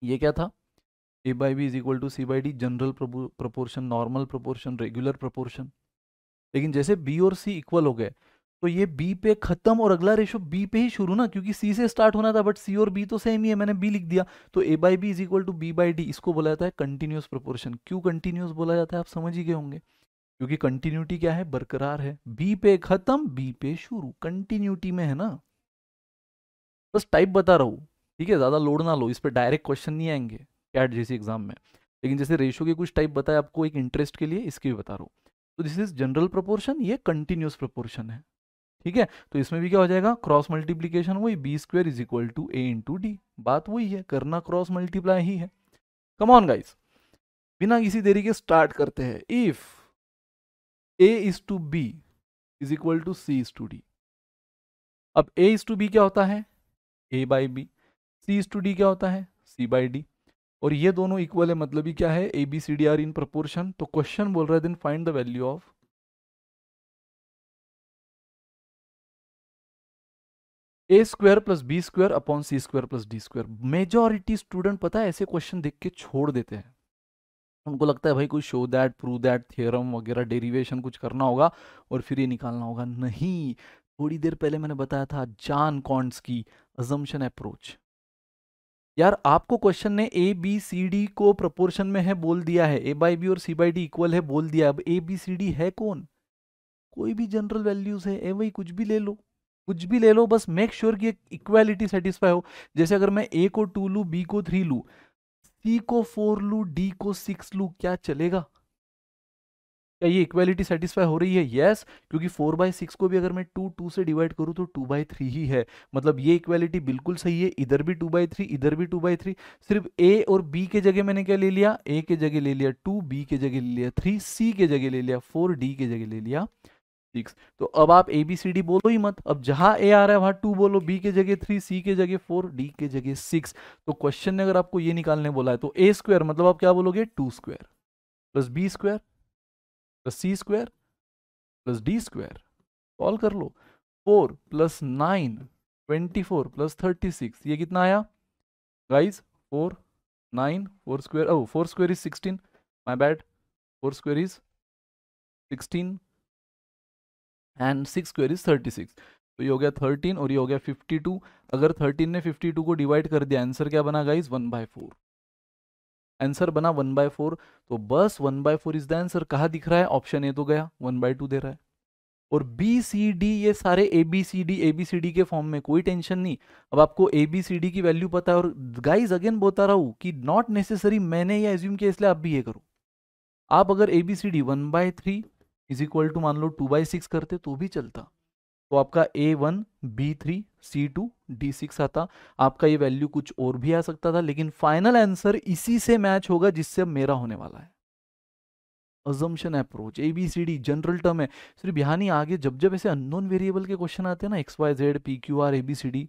ये क्या था A by B is equal to C by D general proportion normal proportion regular proportion लेकिन जैसे बी और सी इक्वल हो गए तो ये बी पे खत्म और अगला रेशो बी पे ही शुरू ना क्योंकि सी से स्टार्ट होना था बट सी और बी तो सेम ही है मैंने बी लिख दिया तो A by B is equal to B by D इसको बोला जाता है कंटिन्यूस प्रपोर्शन क्यों कंटिन्यूस बोला जाता है आप समझ ही गए होंगे क्योंकि कंटिन्यूटी क्या है बरकरार है बी पे खत्म बी पे शुरू कंटिन्यूटी में है ना बस टाइप बता रहा हूँ ठीक है ज़्यादा लोड ना लो इस पर डायरेक्ट क्वेश्चन नहीं आएंगे कैट जैसी एग्जाम में लेकिन जैसे रेशो के कुछ टाइप बताए आपको एक इंटरेस्ट के लिए इसके भी बता रहा हूँ तो दिस इज जनरल प्रपोर्शन ये कंटिन्यूस प्रपोर्शन है ठीक है तो इसमें भी क्या हो जाएगा क्रॉस मल्टीप्लीकेशन वही B square is equal to A into D बात वही है करना क्रॉस मल्टीप्लाई ही है कमॉन गाइस बिना किसी देरी के स्टार्ट करते हैं if A is to B is equal to C is to D अब ए इज टू बी क्या होता है A by B C is to D क्या होता है सी बाई डी और ये दोनों इक्वल है मतलब ही क्या है A B C D are in proportion तो क्वेश्चन बोल रहा है then find the value of A square plus B square upon C square plus D square majority student पता है ऐसे क्वेश्चन देख के छोड़ देते हैं उनको लगता है भाई कोई show that prove that theorem वगैरह डेरिवेशन कुछ करना होगा और फिर ये निकालना होगा नहीं थोड़ी देर पहले मैंने बताया था जान कॉन्ट्स की अजम्पन अप्रोच यार आपको क्वेश्चन ने ए बी सी डी को प्रपोर्शन में है बोल दिया है ए बाई बी और सी बाई डी इक्वल है बोल दिया अब ए बी सी डी है कौन कोई भी जनरल वैल्यूज है ए वही कुछ भी ले लो कुछ भी ले लो बस मेक श्योर sure कि इक्वालिटी सेटिस्फाई हो जैसे अगर मैं ए को टू लूँ बी को थ्री लूँ सी को फोर लू डी को सिक्स लू क्या चलेगा क्या ये इक्वालिटी सेटिस्फाई हो रही है यस yes, क्योंकि फोर बाय सिक्स को भी अगर मैं टू टू से डिवाइड करूं तो टू बाय थ्री ही है मतलब ये इक्वालिटी बिल्कुल सही है इधर भी टू बाय थ्री इधर भी टू बाय थ्री सिर्फ ए और बी के जगह मैंने क्या ले लिया ए के जगह ले लिया टू बी के जगह ले लिया थ्री सी के जगह ले लिया फोर डी के जगह ले लिया सिक्स तो अब आप ए बी सी डी बोलो ही मत अब जहां ए आ रहा है वहां टू बोलो बी के जगह थ्री सी के जगह फोर डी के जगह सिक्स तो क्वेश्चन ने अगर आपको ये निकालने बोला है तो ए स्क्वायर मतलब आप क्या बोलोगे two square plus B square plus C square plus D square call कर लो four plus nine twenty four plus thirty six ये कितना आया guys four nine four square oh four square is sixteen my bad four square is sixteen and six square is thirty six तो ये हो गया थर्टीन और ये हो गया फिफ्टी टू अगर थर्टीन ने फिफ्टी टू को डिवाइड कर दिया आंसर क्या बना guys one by four answer बना वन बाय फोर तो बस one by four is the answer कहाँ दिख रहा है ऑप्शन ए तो गया वन बाय टू दे रहा है और बी सी डी ये सारे A B C D A B C D के फॉर्म में कोई टेंशन नहीं अब आपको ए बी सी डी की वैल्यू पता है और गाइज अगेन बोलता रहा हूँ कि नॉट नेसेसरी मैंने ये एज्यूम किया इसलिए आप भी ये करो आप अगर A B C D one by three is equal to मान लो टू बाई सिक्स करते तो भी चलता तो आपका A one B three C two D six आता आपका ये वैल्यू कुछ और भी आ सकता था लेकिन फाइनल आंसर इसी से मैच होगा जिससे मेरा होने वाला है assumption approach A B C D general term है सिर्फ यहाँ नहीं आगे जब जब ऐसे अननोन वेरिएबल के क्वेश्चन आते हैं ना X Y Z P Q R A B C D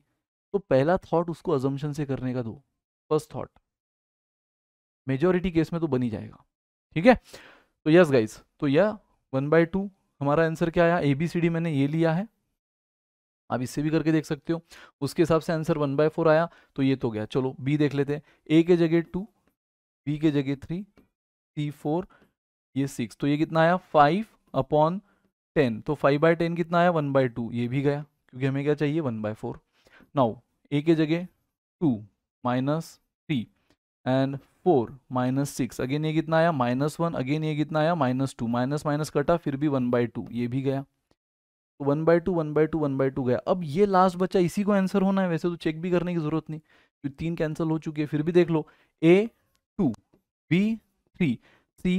तो पहला थॉट उसको अजम्पन से करने का दो फर्स्ट थॉट मेजोरिटी केस में तो बनी जाएगा ठीक है तो यस गाइज तो यह वन बाई टू हमारा आंसर क्या आया ए बी सी डी मैंने ये लिया है आप इससे भी करके देख सकते हो उसके हिसाब से आंसर वन बाय फोर आया तो ये तो गया चलो बी देख लेते हैं ए के जगह टू बी के जगह थ्री सी फोर ये सिक्स तो ये कितना आया फाइव अपॉन टेन तो फाइव बाय टेन कितना आया वन बाय टू ये भी गया क्योंकि हमें क्या चाहिए one by four now A के जगह two minus three and four minus six again ये कितना आया माइनस वन अगेन ये कितना आया माइनस टू माइनस माइनस कटा फिर भी वन बाई टू ये भी गया तो one by two one by two one by two गया अब ये लास्ट बचा इसी को आंसर होना है वैसे तो चेक भी करने की जरूरत नहीं क्योंकि तीन कैंसिल हो चुकी है फिर भी देख लो A two B three C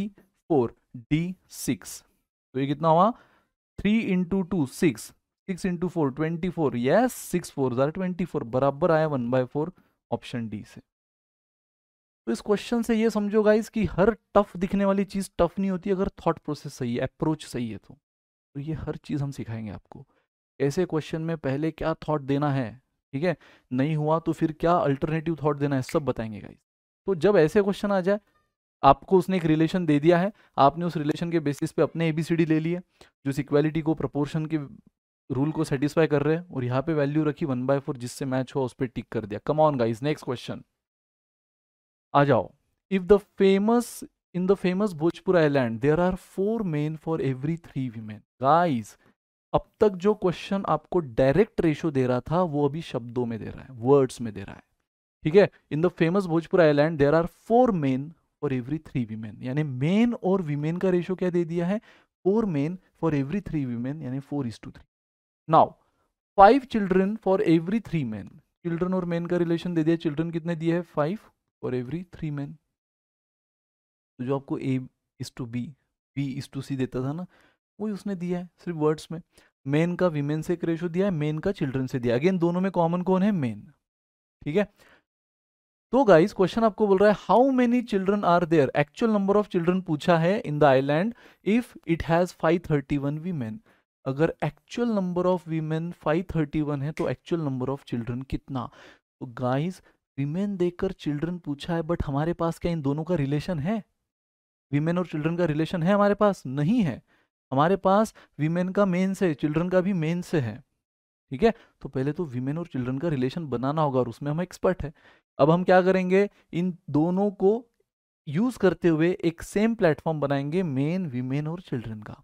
four D six तो ये कितना हुआ three into two six six into four twenty four yes six four ज़ार ट्वेंटी फोर बराबर आया one by four option D से तो इस क्वेश्चन से ये समझो गाइज कि हर टफ दिखने वाली चीज़ टफ नहीं होती अगर थॉट प्रोसेस सही है अप्रोच सही है तो तो ये हर चीज़ हम सिखाएंगे आपको ऐसे क्वेश्चन में पहले क्या थॉट देना है ठीक है नहीं हुआ तो फिर क्या अल्टरनेटिव थॉट देना है सब बताएंगे गाइज तो जब ऐसे क्वेश्चन आ जाए आपको उसने एक रिलेशन दे दिया है आपने उस रिलेशन के बेसिस पे अपने एबीसीडी ले लिए जो इस इक्वालिटी को प्रपोर्शन के रूल को सेटिस्फाई कर रहे हैं और यहाँ पे वैल्यू रखी वन बाय फोर जिससे मैच हुआ उस पर टिक कर दिया come on guys next question आ जाओ if the famous in the famous Bhojpur island there are four men for every three women guys अब तक जो क्वेश्चन आपको डायरेक्ट रेशो दे रहा था वो अभी शब्दों में दे रहा है वर्ड्स में दे रहा है ठीक है in the famous Bhojpur island there are four men for every three women यानी मेन और वीमेन का रेशो क्या दे दिया है four men for every three women यानी four is to three now five children for every three men children और मेन का रिलेशन दे दिया चिल्ड्रन कितने दिए हैं five for every three man तो जो आपको A is to B B is to C देता था ना वही उसने दिया है सिर्फ वर्ड्स में मेन का विमेन से एक रेशो दिया है मेन का चिल्ड्रन से दिया अगेन दोनों में कॉमन कौन है मेन ठीक है तो गाइस क्वेश्चन आपको बोल रहा है how many children are there actual number of children पूछा है in the island if it has 531 women अगर एक्चुअल नंबर ऑफ वीमेन 531 है तो एक्चुअल नंबर ऑफ चिल्ड्रन कितना तो गाइस विमेन देखकर चिल्ड्रन पूछा है बट हमारे पास क्या इन दोनों का रिलेशन है विमेन और चिल्ड्रन का रिलेशन है हमारे पास नहीं है हमारे पास विमेन का मेन से चिल्ड्रन का भी मेन से है ठीक है तो पहले तो विमेन और चिल्ड्रन का रिलेशन बनाना होगा और उसमें हम एक्सपर्ट है अब हम क्या करेंगे इन दोनों को यूज करते हुए एक सेम प्लेटफॉर्म बनाएंगे मेन विमेन और चिल्ड्रन का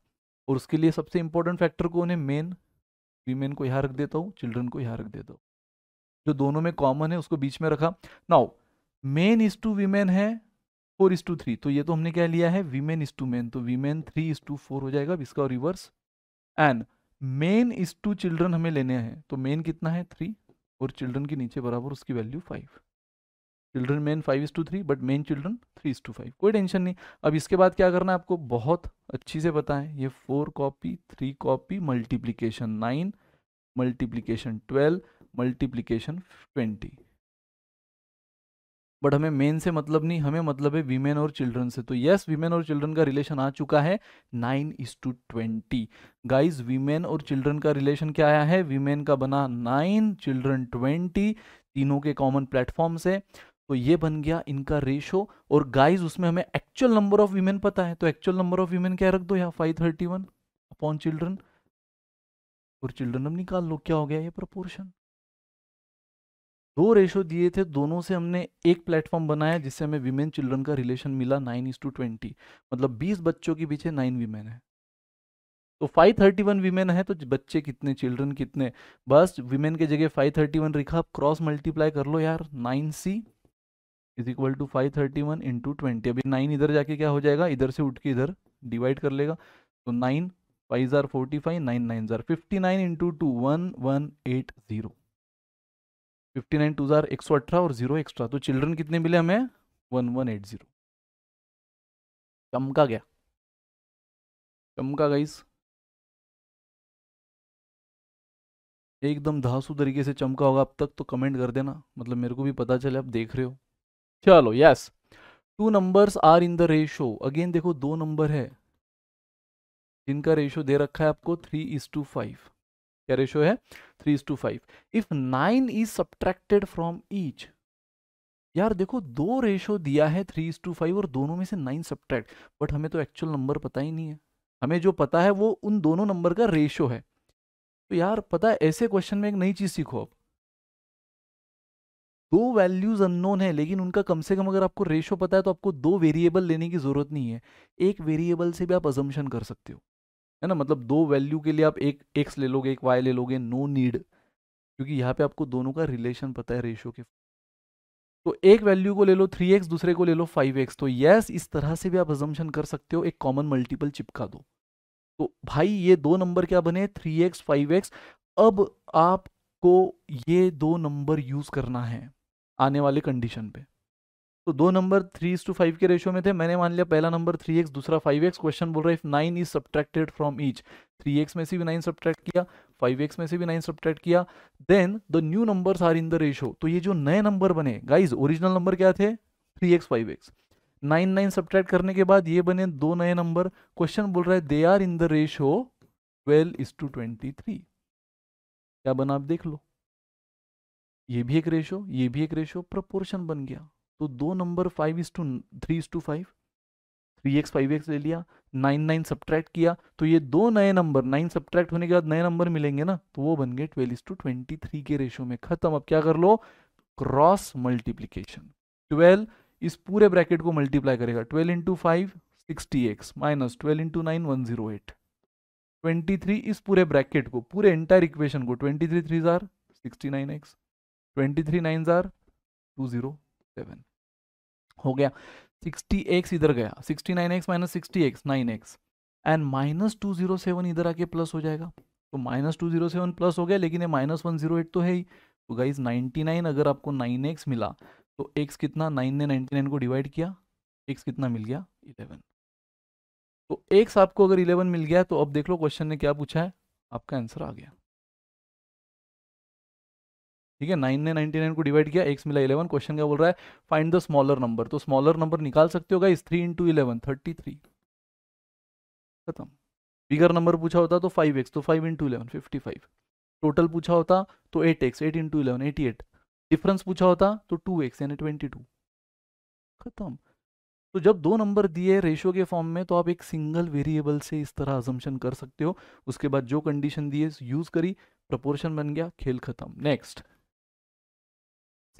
और उसके लिए सबसे इंपॉर्टेंट फैक्टर कौन है मेन विमेन को यहाँ रख देता हूँ चिल्ड्रन को यहाँ रख देता हूँ जो दोनों में कॉमन है उसको बीच में रखा now men is to women है फोर इज टू थ्री तो ये तो हमने क्या लिया है वीमेन इज टू मेन तो women three is to four हो जाएगा इसका reverse and men is to children हमें लेने हैं तो मेन कितना है थ्री और चिल्ड्रन के नीचे बराबर उसकी value five children men five is to three but men children three is to five कोई टेंशन नहीं अब इसके बाद क्या करना है आपको बहुत अच्छी से पता है ये four copy three copy multiplication nine multiplication twelve multiplication twenty but हमें मेन से मतलब नहीं हमें मतलब है विमेन और चिल्ड्रन से तो यस वीमेन और चिल्ड्रन का रिलेशन आ चुका है nine is to twenty guys women और चिल्ड्रन का रिलेशन क्या आया है विमेन का बना नाइन चिल्ड्रन ट्वेंटी तीनों के कॉमन प्लेटफॉर्म से तो ये बन गया इनका रेशो और गाइज उसमें हमें एक्चुअल नंबर ऑफ वीमेन पता है तो एक्चुअल नंबर ऑफ वीमेन क्या रख दो यहाँ five thirty one upon children और चिल्ड्रन अब निकाल लो क्या हो गया ये प्रपोर्शन दो रेशो दिए थे दोनों से हमने एक प्लेटफॉर्म बनाया जिससे हमें विमेन चिल्ड्रन का रिलेशन मिला नाइन इज टू ट्वेंटी मतलब बीस बच्चों के पीछे नाइन विमेन है तो फाइव थर्टी वन विमेन है तो बच्चे कितने चिल्ड्रन कितने बस विमेन के जगह फाइव थर्टी वन रिखा क्रॉस मल्टीप्लाई कर लो यार nine C is equal to five thirty one into twenty अभी नाइन इधर जाके क्या हो जाएगा इधर से उठ के इधर डिवाइड कर लेगा तो नाइन फाइव ज़ार फोर्टी फाइव नाइन नाइन ज़ार fifty nine into two one one eight zero fifty nine two जार एक सौ अठारह और जीरो एक्स्ट्रा तो चिल्ड्रन कितने मिले हमें वन वन एट जीरो चमका गया चमका गाइस एकदम धासु तरीके से चमका होगा अब तक तो कमेंट कर देना मतलब मेरे को भी पता चले आप देख रहे हो चलो yes two numbers are in the ratio again देखो दो नंबर है जिनका रेशो दे रखा है आपको थ्री इज टू फाइव क्या रेशो है three is to five if nine is subtracted from each यार देखो दो रेशो दिया है थ्री इज टू फाइव और दोनों में से नाइन सब्ट्रैक्ट बट हमें तो एक्चुअल नंबर पता ही नहीं है हमें जो पता है वो उन दोनों नंबर का रेशो है तो यार पता है ऐसे क्वेश्चन में एक नई चीज़ सीखो आप दो वैल्यूज अननोन है लेकिन उनका कम से कम अगर आपको रेशो पता है तो आपको दो वेरिएबल लेने की जरूरत नहीं है एक वेरिएबल से भी आप अजम्पन कर सकते हो है ना मतलब दो वैल्यू के लिए आप एक एक्स ले लोगे एक वाई ले लोगे नो नीड क्योंकि यहाँ पे आपको दोनों का रिलेशन पता है रेशियो के तो एक वैल्यू को ले लो थ्री एक्स दूसरे को ले लो फाइव एक्स तो यस इस तरह से भी आप असम्पशन कर सकते हो एक कॉमन मल्टीपल चिपका दो तो भाई ये दो नंबर क्या बने थ्री एक्स फाइव एक्स अब आपको ये दो नंबर यूज करना है आने वाले कंडीशन पे तो दो नंबर थ्री टू फाइव के रेशियो में थे मैंने मान लिया पहला नंबर थ्री एक्स दूसरा फाइव एक्स क्वेश्चन बोल रहा है if nine is subtracted from each three X में से भी नाइन सब्ट्रैक्ट किया फाइव एक्स में से भी नाइन सब्ट्रैक्ट किया then the new numbers are in the ratio तो ये जो नए नंबर बने गाइज ओरिजिनल नंबर क्या थे three X five X nine nine subtract करने के बाद ये बने दो नए नंबर क्वेश्चन बोल रहा है they are in the ratio twelve is to twenty three क्या बना आप देख लो ये भी एक रेशो ये भी एक रेशो प्रपोर्शन बन गया तो दो number five is to three is to five three X five X ले लिया नाइन नाइन सब्ट्रैक्ट किया तो ये दो नए नंबर नाइन सब्ट्रैक्ट होने के बाद नए नंबर मिलेंगे ना तो वो बन गए twelve is to twenty three के रेशो में खत्म अब क्या कर लो क्रॉस मल्टीप्लीकेशन ट्वेल्व इस पूरे ब्रैकेट को मल्टीप्लाई करेगा twelve into five sixty X minus twelve into nine one zero eight twenty three इस पूरे ब्रैकेट को पूरे एंटायर इक्वेशन को ट्वेंटी थ्री थ्री जार sixty nine X twenty three nine जार टू जीरो सेवन हो गया सिक्सटी एक्स इधर गया sixty nine X minus sixty X nine X and minus two zero seven इधर आके प्लस हो जाएगा तो minus two zero seven plus हो गया लेकिन ये माइनस वन जीरो एट तो है ही तो गाइज नाइन्टी नाइन अगर आपको नाइन एक्स मिला तो एक्स कितना नाइन ने नाइनटी नाइन को डिवाइड किया एक्स कितना मिल गया इलेवन तो एक्स आपको अगर इलेवन मिल गया तो अब देख लो क्वेश्चन ने क्या पूछा है आपका आंसर आ गया ठीक है नाइन ने नाइनटी नाइन को डिवाइड किया एक्स मिला इलेवन क्वेश्चन क्या बोल रहा है फाइंड द स्मॉलर नंबर तो स्मॉलर नंबर निकाल सकते हो इस three into eleven thirty three खत्म बिगर नंबर पूछा होता तो फाइव एक्स तो five into eleven fifty five total पूछा होता तो eight X eight into eleven eighty eight difference पूछा होता तो टू एक्स यानी ट्वेंटी टू खत्म तो जब दो नंबर दिए रेशो के फॉर्म में तो आप एक सिंगल वेरिएबल से इस तरह अजम्पन कर सकते हो उसके बाद जो कंडीशन दिए यूज़ करी प्रपोर्शन बन गया खेल खत्म next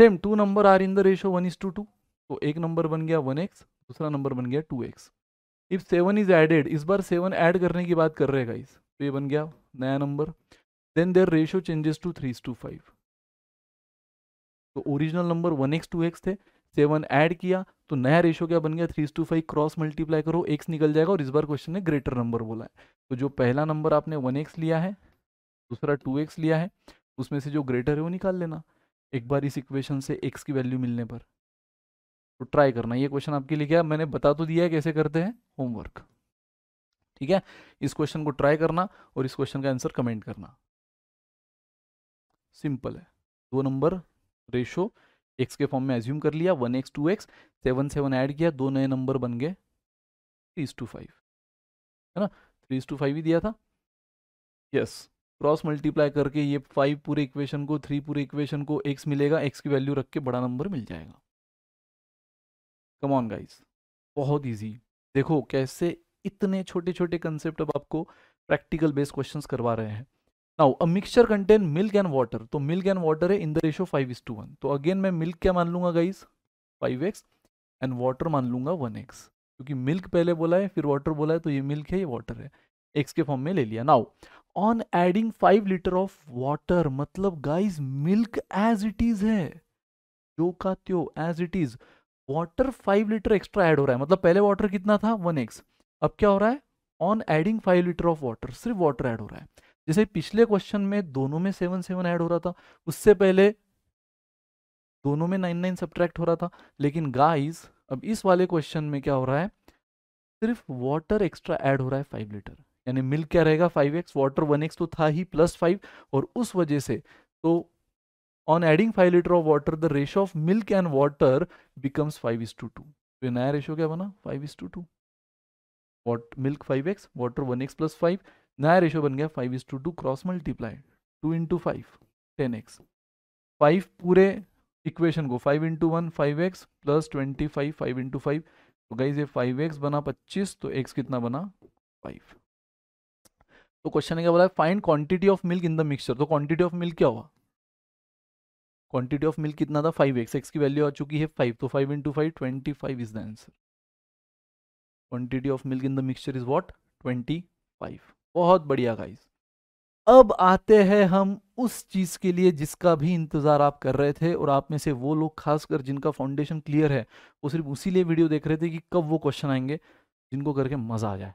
same two number are in the ratio one is to two तो एक नंबर बन गया वन एक्स दूसरा नंबर बन गया two X if seven is added इस बार सेवन ऐड करने की बात कर रहे हैं इस तो ये बन गया नया number then their ratio changes to three to five तो original number one X two X थे सेवन ऐड किया तो नया रेशो क्या बन गया three to five cross multiply करो एक्स निकल जाएगा और इस बार क्वेश्चन ने ग्रेटर नंबर बोला है तो जो पहला नंबर आपने वन एक्स लिया है दूसरा टू एक्स लिया है उसमें से जो ग्रेटर है वो निकाल लेना एक बार इस इक्वेशन से एक्स की वैल्यू मिलने पर तो ट्राई करना ये क्वेश्चन आपके लिए क्या मैंने बता तो दिया है कैसे करते हैं होमवर्क ठीक है इस क्वेश्चन को ट्राई करना और इस क्वेश्चन का आंसर कमेंट करना सिंपल है दो नंबर रेशो एक्स के फॉर्म में एज्यूम कर लिया one X two X seven seven add किया दो नए नंबर बन गए थ्री टू फाइव है ना थ्री टू फाइव ही दिया था यस क्रॉस मल्टीप्लाई करके ये फाइव पूरे इक्वेशन को थ्री पूरे इक्वेशन को एक्स मिलेगा एक्स की वैल्यू रख के बड़ा नंबर मिल जाएगा कम ऑन गाइस बहुत इजी देखो कैसे इतने छोटे छोटे कंसेप्ट अब आपको प्रैक्टिकल बेस्ड क्वेश्चंस करवा रहे हैं now a mixture contain milk and water तो मिल्क एंड वाटर है in the ratio five is to one तो अगेन मैं मिल्क क्या मान लूंगा guys five X and water मान लूंगा वन एक्स क्योंकि मिल्क पहले बोला है फिर वाटर बोला है तो ये मिल्क है ये वाटर है एक्स के फॉर्म में ले लिया now on adding five litre of water मतलब guys milk as it is है जो का त्यो as it is water five litre extra add हो रहा है मतलब पहले वाटर कितना था वन एक्स अब क्या हो रहा है on adding five litre of water सिर्फ वाटर ऐड हो रहा है जैसे पिछले क्वेश्चन में दोनों में सेवन सेवन ऐड हो रहा था उससे पहले दोनों में नाइन नाइन सब्ट्रैक्ट हो रहा था लेकिन गाइस अब इस वाले क्वेश्चन में क्या हो रहा है सिर्फ वाटर एक्स्ट्रा ऐड हो रहा है फाइव लीटर यानी मिल क्या रहेगा five X water one X तो था ही प्लस फाइव और उस वजह से तो on adding five litre of water the ratio of milk and water becomes five is to two तो ये नया रेशो क्या बना five is to two what milk five X water one X plus five नया रेशो बन गया five is to two cross multiply two into five ten X five पूरे इक्वेशन को five into one five X plus twenty five five into five तो गाइज ये फाइव एक्स बना पच्चीस तो एक्स कितना बना फाइव तो क्वेश्चन ने क्या बोला find quantity of milk in the mixture तो क्वांटिटी ऑफ मिल्क क्या हुआ क्वांटिटी ऑफ मिल्क कितना था फाइव एक्स एक्स की वैल्यू आ चुकी है फाइव तो five into five twenty five is the answer quantity of milk in the mixture is what twenty five बहुत बढ़िया गाइज अब आते हैं हम उस चीज़ के लिए जिसका भी इंतज़ार आप कर रहे थे और आप में से वो लोग खासकर जिनका फाउंडेशन क्लियर है वो सिर्फ उसी लिए वीडियो देख रहे थे कि कब वो क्वेश्चन आएंगे जिनको करके मज़ा आ जाए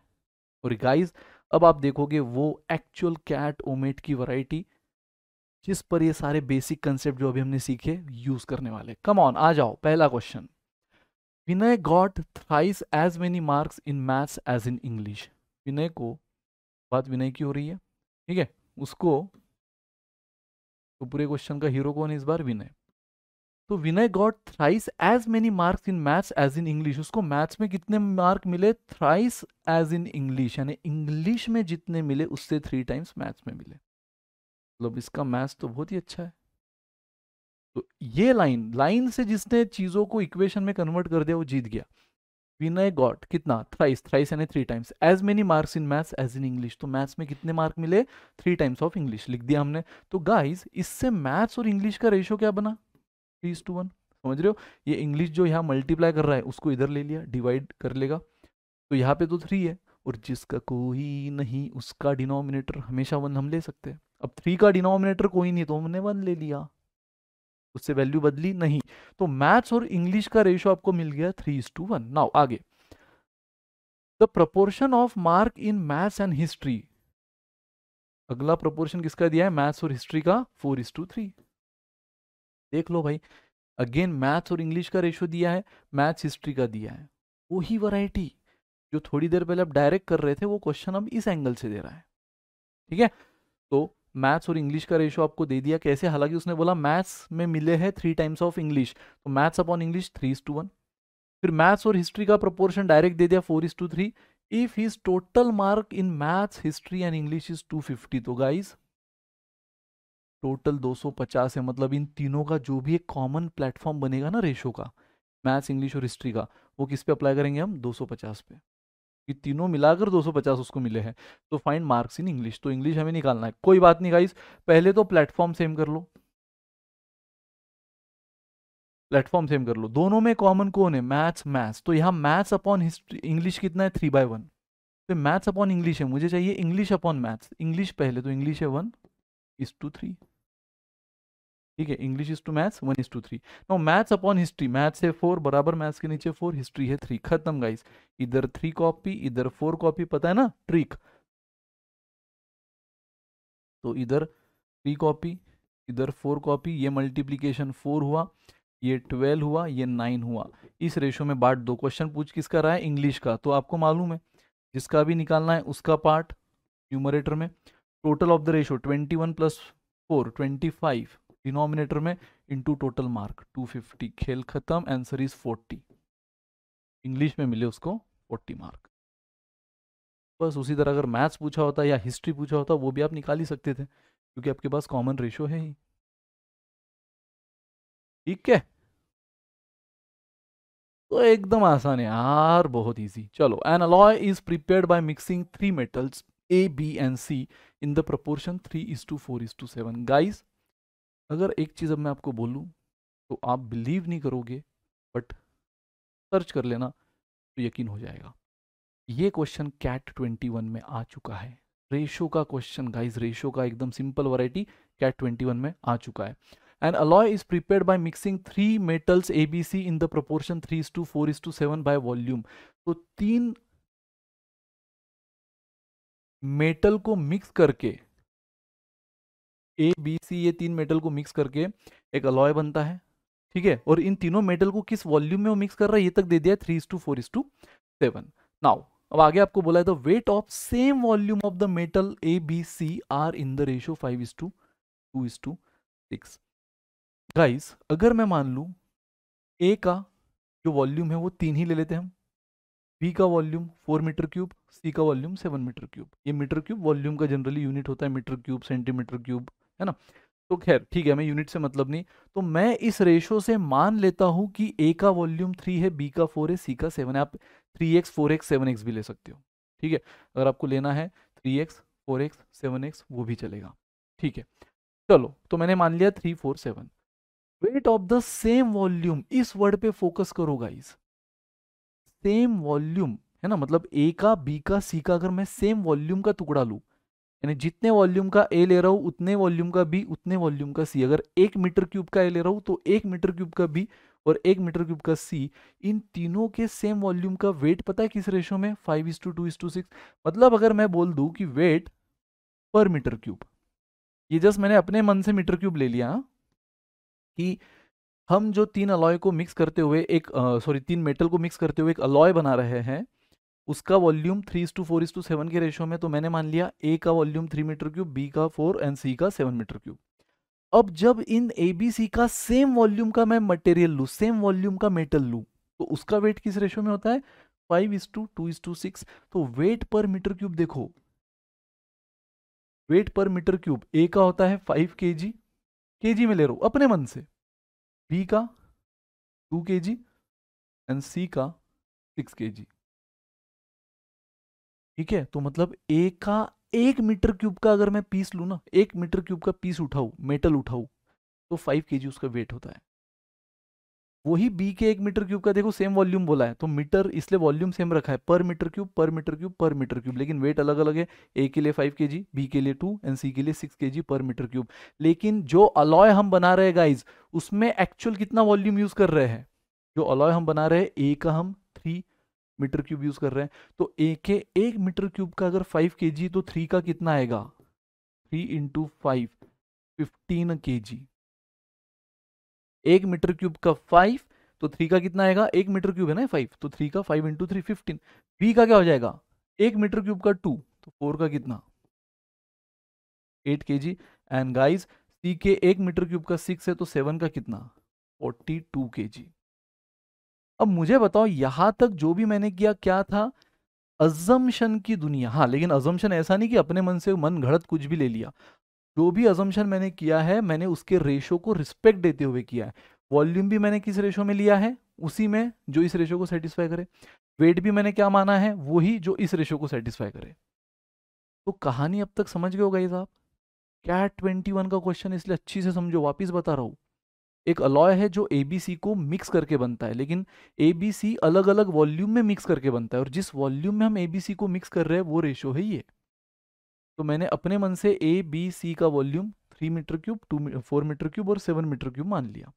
और गाइज़ अब आप देखोगे वो एक्चुअल कैट ओमेट की वराइटी जिस पर ये सारे बेसिक कंसेप्ट जो अभी हमने सीखे यूज करने वाले कम ऑन आ जाओ पहला question Vinay got thrice as many marks in maths as in English Vinay को बात विनय की हो रही है ठीक है उसको तो पूरे क्वेश्चन का हीरो कौन है इस बार विनय तो Vinay got thrice as many marks in maths as in English उसको मैथ्स में कितने मार्क मिले थ्राइस एज इन इंग्लिश यानी इंग्लिश में जितने मिले उससे थ्री टाइम्स मैथ्स में मिले मतलब इसका मैथ्स तो बहुत ही अच्छा है तो ये लाइन लाइन से जिसने चीज़ों को इक्वेशन में कन्वर्ट कर दिया वो जीत गया विनय गॉट कितना थ्राइस थ्राइस यानी three times as many marks in maths as in English तो मैथ्स में कितने मार्क मिले थ्री टाइम्स ऑफ इंग्लिश लिख दिया हमने तो गाइज इससे मैथ्स और इंग्लिश का रेशियो क्या बना थ्री टू वन समझ रहे हो ये इंग्लिश जो यहाँ मल्टीप्लाई कर रहा है उसको इधर ले लिया डिवाइड कर लेगा तो यहाँ पे तो थ्री है और जिसका कोई नहीं उसका डिनोमिनेटर हमेशा वन हम ले सकते हैं अब थ्री का डिनोमिनेटर कोई नहीं तो हमने वन ले लिया उससे वैल्यू बदली नहीं तो मैथ्स और इंग्लिश का रेशो आपको मिल गया three is to one now आगे the proportion of mark in maths and history अगला प्रपोर्शन किसका दिया है मैथ्स और हिस्ट्री का फोर इज टू थ्री देख लो भाई अगेन मैथ्स और इंग्लिश का रेशो दिया है मैथ्स हिस्ट्री का दिया है वही वराइटी जो थोड़ी देर पहले आप डायरेक्ट कर रहे थे वो क्वेश्चन अब इस एंगल से दे रहा है ठीक है तो मैथ्स और इंग्लिश का रेशो आपको दे दिया कैसे हालांकि उसने बोला मैथ्स में मिले हैं थ्री टाइम्स ऑफ इंग्लिश तो maths upon English three is to one फिर मैथ्स और हिस्ट्री का प्रोपोर्शन डायरेक्ट दे दिया four is to three if his total mark in maths history and English is two fifty तो गाइज टोटल 250 है मतलब इन तीनों का जो भी एक कॉमन प्लेटफॉर्म बनेगा ना रेशो का मैथ्स इंग्लिश और हिस्ट्री का वो किस पे अप्लाई करेंगे हम 250 पे ये तीनों मिलाकर 250 उसको मिले हैं तो फाइंड मार्क्स इन इंग्लिश तो इंग्लिश हमें निकालना है कोई बात नहीं गाइस पहले तो प्लेटफॉर्म सेम कर लो प्लेटफॉर्म सेम कर लो दोनों में कॉमन कौन है मैथ्स मैथ्स तो यहाँ मैथ्स अपॉन हिस्ट्री इंग्लिश कितना है थ्री बाय वन तो मैथ्स अपॉन इंग्लिश है मुझे चाहिए इंग्लिश अपॉन मैथ्स इंग्लिश पहले तो इंग्लिश है वन इज टू थ्री ठीक है English is to maths one is to three no maths upon history maths है फोर बराबर मैथ्स के नीचे फोर हिस्ट्री है थ्री खत्म गाइस इधर थ्री कॉपी इधर फोर कॉपी पता है ना ट्रिक तो इधर थ्री कॉपी इधर फोर कॉपी ये मल्टीप्लीकेशन फोर हुआ ये ट्वेल्व हुआ ये नाइन हुआ इस रेशो में बाट दो क्वेश्चन पूछ किसका रहा है इंग्लिश का तो आपको मालूम है जिसका भी निकालना है उसका पार्ट न्यूमरेटर में total of the ratio twenty one plus four twenty five denominator में इनटू टोटल मार्क 250 खेल खत्म आंसर इज 40 इंग्लिश में मिले उसको 40 मार्क बस उसी तरह अगर मैथ्स पूछा होता या हिस्ट्री पूछा होता वो भी आप निकाल ही सकते थे क्योंकि आपके पास कॉमन रेशो है ही ठीक है तो एकदम आसान है यार बहुत इजी चलो an alloy is prepared by mixing three metals A B and C in the proportion three is to four is to seven guys अगर एक चीज़ अब मैं आपको बोलूँ तो आप बिलीव नहीं करोगे बट सर्च कर लेना तो यकीन हो जाएगा ये क्वेश्चन कैट ट्वेंटी वन में आ चुका है रेशो का क्वेश्चन गाइस रेशो का एकदम simple variety CAT twenty one में आ चुका है and alloy is prepare by mixing three metals A B C in the proportion three is to four is to seven by volume तो तीन मेटल को मिक्स करके ए बी सी ये तीन मेटल को मिक्स करके एक अलॉय बनता है ठीक है और इन तीनों मेटल को किस वॉल्यूम में वो मिक्स कर रहा है ये तक दे दिया three is to four is to seven now अब आगे आपको बोला है the weight of same volume of the metal A B C are in the ratio five is to two is to six guys अगर मैं मान लू ए का जो वॉल्यूम है वो तीन ही ले लेते हैं हम बी का volume four metre cube C का वॉल्यूम सेवन मीटर क्यूब ये मीटर क्यूब वॉल्यूम का जनरली यूनिट होता है मीटर क्यूब सेंटीमीटर क्यूब है ना तो खैर ठीक है मैं यूनिट से मतलब नहीं तो मैं इस रेशो से मान लेता हूं कि ए का वॉल्यूम थ्री है बी का फोर है सी का सेवन है आप three X four X seven X भी ले सकते हो ठीक है अगर आपको लेना है three X four X seven X वो भी चलेगा ठीक है चलो तो मैंने मान लिया three four seven weight of the same volume इस वर्ड पे फोकस करो गाइस सेम वॉल्यूम है ना मतलब ए का बी का सी का अगर मैं सेम वॉल्यूम का टुकड़ा लूँ यानी जितने वॉल्यूम का ए ले रहा हूँ उतने वॉल्यूम का बी उतने वॉल्यूम का सी अगर एक मीटर क्यूब का ए ले रहा हूँ तो एक मीटर क्यूब का बी और एक मीटर क्यूब का सी इन तीनों के सेम वॉल्यूम का वेट पता है किस रेशो में five is to two is to six मतलब अगर मैं बोल दूँ कि वेट पर मीटर क्यूब ये जस्ट मैंने अपने मन से मीटर क्यूब ले लिया हाँ, कि हम जो तीन अलॉय को मिक्स करते हुए एक सॉरी तीन मेटल को मिक्स करते हुए एक अलॉय बना रहे हैं उसका volume three is to four is to seven के रेशो में तो मैंने मान लिया ए का volume three metre cube B का फोर एंड सी का सेवन मीटर क्यूब अब जब इन ए बी सी का सेम वॉल्यूम का मैं मटेरियल लू सेम वॉल्यूम का मेटल लू तो उसका वेट किस रेशो में होता है five is to two is to six तो वेट पर मीटर क्यूब देखो वेट पर मीटर क्यूब ए का होता है फाइव के जी के जी में ले रहा अपने मन से बी का टू के जी एंड सी का सिक्स के जी ठीक है तो मतलब ए का एक मीटर क्यूब का अगर मैं पीस लू ना एक मीटर क्यूब का पीस उठाऊ मेटल उठाऊ तो फाइव के उसका वेट होता है वही बी के एक मीटर क्यूब का देखो सेम वॉल्यूम बोला है तो मीटर इसलिए वॉल्यूम सेम रखा है पर मीटर क्यूब पर मीटर क्यूब पर मीटर क्यूब लेकिन वेट अलग अलग है ए के लिए फाइव के जी बी के लिए टू एंड सी के लिए सिक्स के जी पर मीटर क्यूब लेकिन जो अलॉय हम बना रहे हैं गाइज उसमें एक्चुअल कितना वॉल्यूम यूज कर रहे हैं जो अलॉय हम बना रहे हैं ए का हम थ्री मीटर क्यूब यूज कर रहे हैं तो ए के एक मीटर क्यूब का अगर फाइव के जी तो थ्री का कितना आएगा three into five fifteen K G एक मीटर क्यूब का फाइव तो थ्री का कितना आएगा एक मीटर क्यूब है ना फाइव तो थ्री का five into three fifteen B का क्या हो जाएगा एक मीटर क्यूब का टू तो फोर का कितना एट के जी एंड गाइज सी के एक मीटर क्यूब का सिक्स है तो सेवन का कितना फोर्टी टू के जी अब मुझे बताओ यहां तक जो भी मैंने किया क्या था अजम्पन की दुनिया हाँ लेकिन अजम्पन ऐसा नहीं कि अपने मन से मन घड़त कुछ भी ले लिया जो भी अजम्पन मैंने किया है मैंने उसके रेशो को रिस्पेक्ट देते हुए किया है वॉल्यूम भी मैंने किस रेशो में लिया है उसी में जो इस रेशो को सेटिस्फाई करे वेट भी मैंने क्या माना है वही जो इस रेशो को सेटिस्फाई करे तो कहानी अब तक समझ गए हो गई साहब क्या ट्वेंटी वन का क्वेश्चन इसलिए अच्छी से समझो वापिस बता रहा हूँ एक अलॉय है जो ए बी सी को मिक्स करके बनता है लेकिन ए बी सी अलग अलग वॉल्यूम में मिक्स करके बनता है और जिस वॉल्यूम में हम ए बी सी को मिक्स कर रहे हैं वो रेशो है ये तो मैंने अपने मन से ए बी सी का volume three metre cube to four metre cube और सेवन मीटर क्यूब मान लिया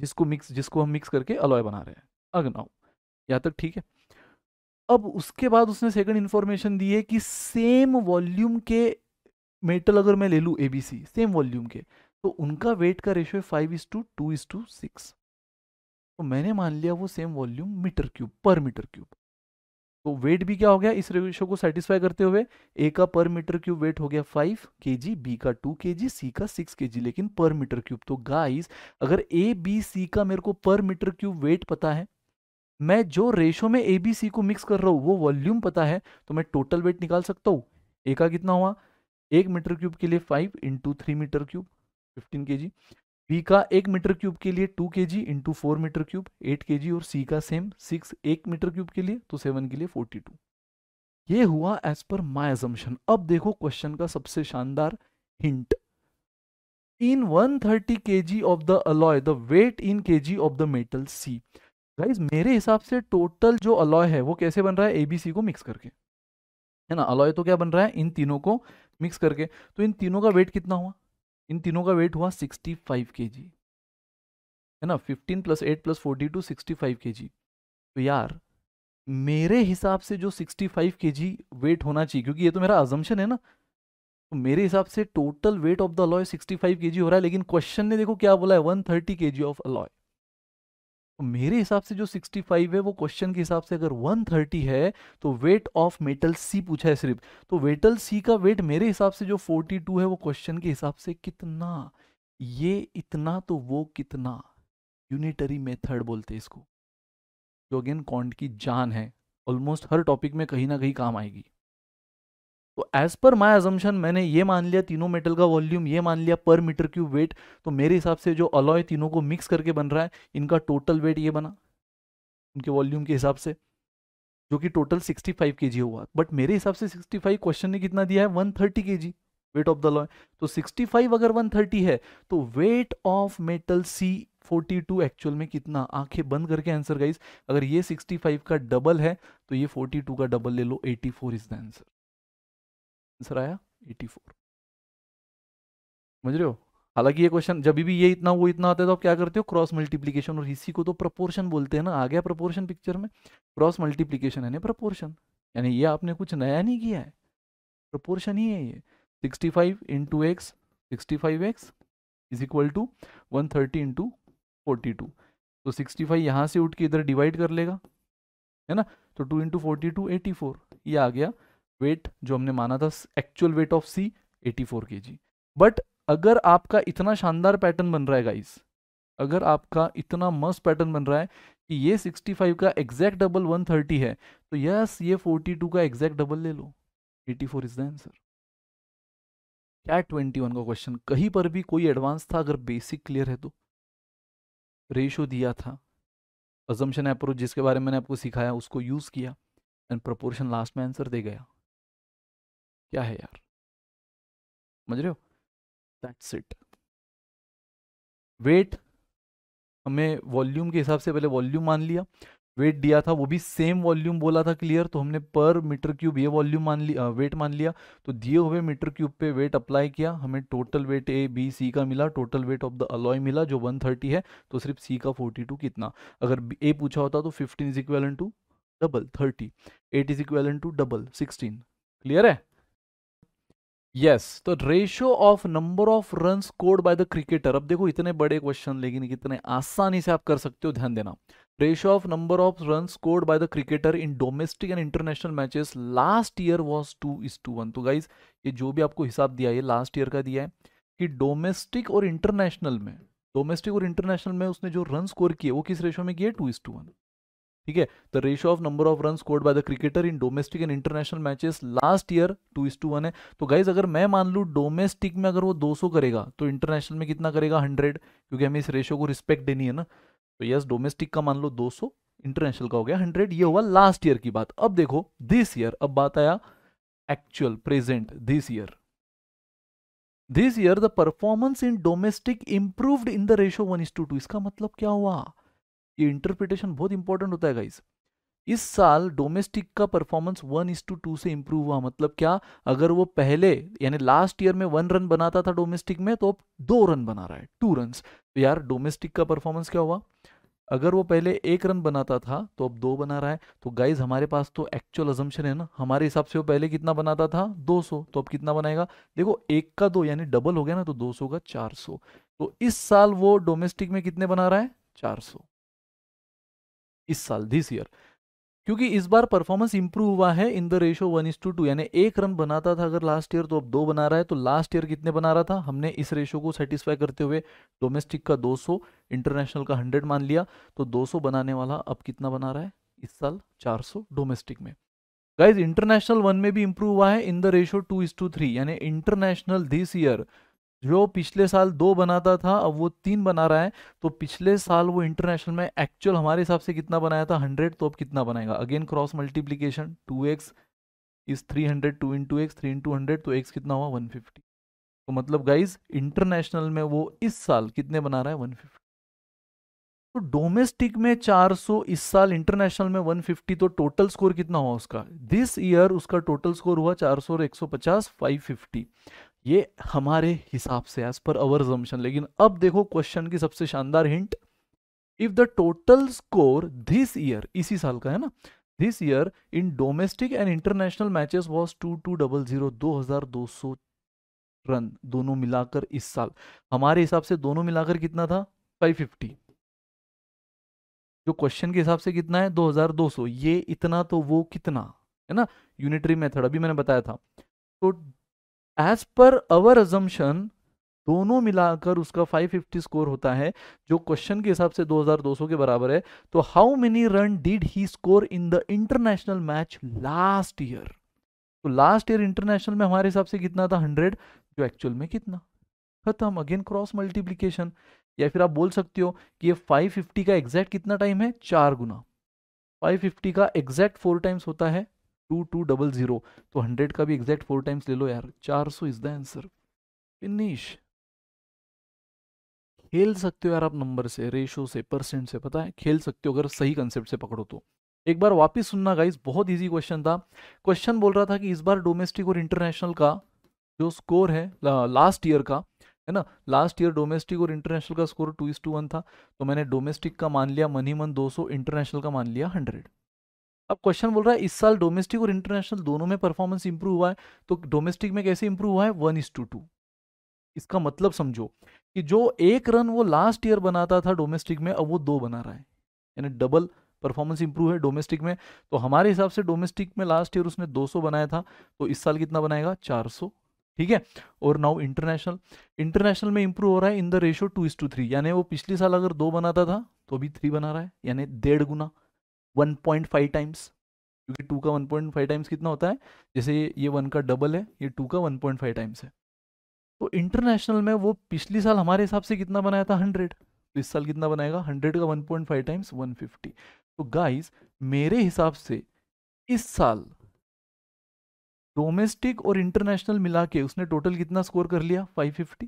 जिसको मिक्स जिसको हम मिक्स करके अलॉय बना रहे हैं अगनाओ यहाँ तक ठीक है अब उसके बाद उसने सेकंड इन्फॉर्मेशन दी है कि सेम वॉल्यूम के मेटल अगर मैं ले लूँ A B C same volume के तो उनका वेट का ratio five is to two is to six तो मैंने मान लिया वो सेम वॉल्यूम मीटर क्यूब पर मीटर क्यूब तो वेट भी क्या हो गया इस रेशियो को सेटिस्फाई करते हुए ए का पर मीटर क्यूब वेट हो गया फाइव के जी बी का टू के जी सी का सिक्स के जी लेकिन पर मीटर क्यूब तो गाइस अगर ए बी सी का मेरे को पर मीटर क्यूब वेट पता है मैं जो रेशो में ए बी सी को मिक्स कर रहा हूँ वो वॉल्यूम पता है तो मैं टोटल वेट निकाल सकता हूँ ए का कितना हुआ एक मीटर क्यूब के लिए five into three metre cube 15 kg b का एक मीटर क्यूब के लिए 2 kg G into four metre cube eight के और c का सेम सिक्स एक मीटर क्यूब के लिए तो सेवन के लिए 42 ये हुआ एज पर माई एजम्पन अब देखो क्वेश्चन का सबसे शानदार hint in 130 thirty K G of the alloy the weight in K G of the metal C guys मेरे हिसाब से टोटल जो अलॉय है वो कैसे बन रहा है एबीसी को मिक्स करके है ना अलॉय तो क्या बन रहा है इन तीनों को मिक्स करके तो इन तीनों का वेट कितना हुआ इन तीनों का वेट हुआ सिक्सटी फाइव के जी है ना fifteen plus eight plus forty two sixty five K G तो यार मेरे हिसाब से जो sixty five K G wait होना चाहिए क्योंकि ये तो मेरा अजम्पन है ना तो मेरे हिसाब से total weight of the alloy 65 G हो रहा है लेकिन क्वेश्चन ने देखो क्या बोला है 130 जी ऑफ अलॉय तो मेरे हिसाब से जो 65 है वो क्वेश्चन के हिसाब से अगर 130 है तो वेट ऑफ मेटल सी पूछा है सिर्फ तो मेटल सी का वेट मेरे हिसाब से जो 42 है वो क्वेश्चन के हिसाब से कितना ये इतना तो वो कितना यूनिटरी मेथड बोलते इसको जो अगेन कॉन्ट की जान है ऑलमोस्ट हर टॉपिक में कहीं ना कहीं काम आएगी तो एज पर माई एजम्पन मैंने ये मान लिया तीनों मेटल का वॉल्यूम ये मान लिया पर मीटर क्यूब वेट तो मेरे हिसाब से जो अलॉय तीनों को मिक्स करके बन रहा है इनका टोटल वेट ये बना उनके वॉल्यूम के हिसाब से जो कि टोटल 65 फाइव के हुआ बट मेरे हिसाब से 65 क्वेश्चन ने कितना दिया है 130 thirty K G weight of the alloy तो 65 अगर 130 है तो weight of metal C 42 actual में कितना आंखें बंद करके आंसर गाइस अगर ये 65 का डबल है तो ये 42 का डबल ले लो 84 four is the answer answer आया 84 समझ रहे हो हालांकि ये क्वेश्चन जब भी ये इतना वो इतना आता है तो आप क्या करते हो क्रॉस मल्टीप्लीकेशन और इसी को तो प्रपोर्शन बोलते हैं ना आ गया प्रपोर्शन पिक्चर में क्रॉस मल्टीप्लीकेशन है ना प्रपोर्शन यानी ये आपने कुछ नया नहीं किया है प्रपोर्शन ही है ये sixty five into X sixty five X is equal to one thirty into forty two तो सिक्सटी फाइव यहाँ से उठ के इधर डिवाइड कर लेगा है ना तो two into forty two eighty four ये आ गया वेट जो हमने माना था actual weight of C 84 four but अगर आपका इतना शानदार पैटर्न बन रहा है गाइस अगर आपका इतना मस्त पैटर्न बन रहा है कि ये 65 का एग्जैक्ट डबल 130 है तो यस ये 42 का एग्जैक्ट डबल ले लो 84 इज द आंसर क्या 21 का क्वेश्चन कहीं पर भी कोई एडवांस था अगर बेसिक क्लियर है तो रेशो दिया था अजम्पशन अप्रोच जिसके बारे में मैंने आपको सिखाया उसको यूज़ किया एंड प्रपोर्शन लास्ट में आंसर दे गया क्या है यार समझ रहे हो दैट्स इट वेट हमें वॉल्यूम के हिसाब से पहले वॉल्यूम मान लिया वेट दिया था वो भी सेम वॉल्यूम बोला था क्लियर तो हमने पर मीटर क्यूब ये वॉल्यूम मान लिया वेट मान लिया तो दिए हुए मीटर क्यूब पे वेट अप्लाई किया हमें total weight A B C का मिला total weight of the alloy मिला जो 130 है तो सिर्फ सी का 42 कितना अगर ए पूछा होता तो 15 is equal to double 30 8 is equal to double 16 clear है यस तो ratio of number of run scored by the cricketer अब देखो इतने बड़े क्वेश्चन लेकिन कितने आसानी से आप कर सकते हो ध्यान देना ratio of number of run scored by the cricketer in domestic and international matches last year was two is to one तो गाइज ये जो भी आपको हिसाब दिया है लास्ट ईयर का दिया है कि डोमेस्टिक और इंटरनेशनल में डोमेस्टिक और इंटरनेशनल में उसने जो रन स्कोर किए वो किस रेशियो में किए टू इज टू वन ठीक है the ratio of number of run scored by the cricketer in domestic and international matches last year two is to one है तो गाइज अगर मैं मान लू डोमेस्टिक में अगर वो 200 करेगा तो इंटरनेशनल में कितना करेगा हंड्रेड क्योंकि हमें इस रेशियो को रिस्पेक्ट देनी है ना तो यस डोमेस्टिक का मान लो 200 इंटरनेशनल का हो गया हंड्रेड ये हुआ लास्ट ईयर की बात अब देखो दिस ईयर अब बात आया actual present this year this year the performance in domestic improved in the ratio one is to two इसका मतलब क्या हुआ ये इंटरप्रिटेशन बहुत इंपॉर्टेंट होता है गाइस इस साल डोमेस्टिक का performance one is to two से इम्प्रूव हुआ मतलब क्या अगर वो पहले यानी लास्ट ईयर में वन रन बनाता था डोमेस्टिक में तो अब दो रन बना रहा है टू रन तो यार डोमेस्टिक का परफॉर्मेंस क्या हुआ अगर वो पहले एक रन बनाता था तो अब दो बना रहा है तो गाइज हमारे पास तो एक्चुअल अजम्पन है ना हमारे हिसाब से वो पहले कितना बनाता था 200 तो अब कितना बनाएगा देखो एक का दो यानी डबल हो गया ना तो 200 का 400 तो इस साल वो डोमेस्टिक में कितने बना रहा है 400 इस साल दिस ईयर क्योंकि इस बार परफॉर्मेंस इंप्रूव हुआ है in the ratio one is to two यानी एक रन बनाता था अगर लास्ट ईयर तो अब दो बना रहा है तो लास्ट ईयर कितने बना रहा था हमने इस रेशो को सेटिस्फाई करते हुए डोमेस्टिक का 200 इंटरनेशनल का 100 मान लिया तो 200 बनाने वाला अब कितना बना रहा है इस साल 400 डोमेस्टिक में गाइज इंटरनेशनल वन में भी इंप्रूव हुआ है in the ratio two is to three यानी इंटरनेशनल दिस ईयर जो पिछले साल दो बनाता था अब वो तीन बना रहा है तो पिछले साल वो इंटरनेशनल में एक्चुअल हमारे हिसाब से कितना बनाया था हंड्रेड तो अब कितना बनाएगा again cross multiplication two X is three hundred two in two X three into hundred तो एक्स कितना हुआ वन फिफ्टी तो मतलब गाइज इंटरनेशनल में वो इस साल कितने बना रहा है वन तो डोमेस्टिक में 400 इस साल इंटरनेशनल में 150 तो टोटल स्कोर कितना हुआ उसका दिस ईयर उसका टोटल स्कोर हुआ सौ और 150 550 ये हमारे हिसाब से एज पर अवर जम्पन लेकिन अब देखो क्वेश्चन की सबसे शानदार hint if the total score this year इसी साल का है ना this year in domestic and international matches was two two double zero दो हजार दो सौ रन दोनों मिलाकर इस साल हमारे हिसाब से दोनों मिलाकर कितना था फाइव फिफ्टी जो क्वेश्चन के हिसाब से कितना है दो दो हजार सौ ये इतना तो वो कितना है ना यूनिटरी मेथड अभी मैंने बताया था तो एज पर अवर अजम्पन दोनों मिलाकर उसका 550 स्कोर होता है जो क्वेश्चन के हिसाब से 2200 के बराबर है तो how many run did he score in the international match last year तो लास्ट ईयर इंटरनेशनल में हमारे हिसाब से कितना था 100 जो एक्चुअल में कितना खत्म अगेन क्रॉस मल्टीप्लीकेशन या फिर आप बोल सकते हो कि ये 550 का एग्जैक्ट कितना टाइम है चार गुना 550 का एग्जैक्ट फोर टाइम्स होता है टू टू डबल ज़ीरो तो हंड्रेड का भी एग्जैक्ट फोर टाइम्स ले लो यार चार सौ इज़ द आंसर फिनिश खेल सकते हो यार आप नंबर से रेशो से परसेंट से पता है खेल सकते हो अगर सही कंसेप्ट से पकड़ो तो एक बार वापस सुनना गाइस बहुत इजी क्वेश्चन था क्वेश्चन बोल रहा था कि इस बार डोमेस्टिक और इंटरनेशनल का जो स्कोर है ला, लास्ट ईयर का है ना लास्ट ईयर डोमेस्टिक और इंटरनेशनल का score two is to one था तो मैंने डोमेस्टिक का मान लिया मनी मन दो इंटरनेशनल का मान लिया हंड्रेड अब क्वेश्चन बोल रहा है इस साल डोमेस्टिक और इंटरनेशनल दोनों में परफॉर्मेंस इंप्रूव हुआ है तो डोमेस्टिक में कैसे इंप्रूव हुआ है वन इज टू टू इसका मतलब समझो कि जो एक रन वो लास्ट ईयर बनाता था डोमेस्टिक में अब वो दो बना रहा है यानी डबल परफॉर्मेंस इंप्रूव है डोमेस्टिक में तो हमारे हिसाब से डोमेस्टिक में लास्ट ईयर उसने 200 बनाया था तो इस साल कितना बनाएगा 400 ठीक है और नाउ इंटरनेशनल इंटरनेशनल में इंप्रूव हो रहा है in the ratio two is to three यानी वो पिछले साल अगर दो बनाता था तो अभी थ्री बना रहा है यानी डेढ़ गुना वन पॉइंट फाइव टाइम्स क्योंकि टू का वन पॉइंट फाइव टाइम्स कितना होता है जैसे ये वन का डबल है ये टू का वन पॉइंट फाइव टाइम्स है तो इंटरनेशनल में वो पिछले साल हमारे हिसाब से कितना बनाया था हंड्रेड तो इस साल कितना बनाएगा हंड्रेड का one point five times one fifty तो गाइज मेरे हिसाब से इस साल डोमेस्टिक और इंटरनेशनल मिला के उसने टोटल कितना स्कोर कर लिया 550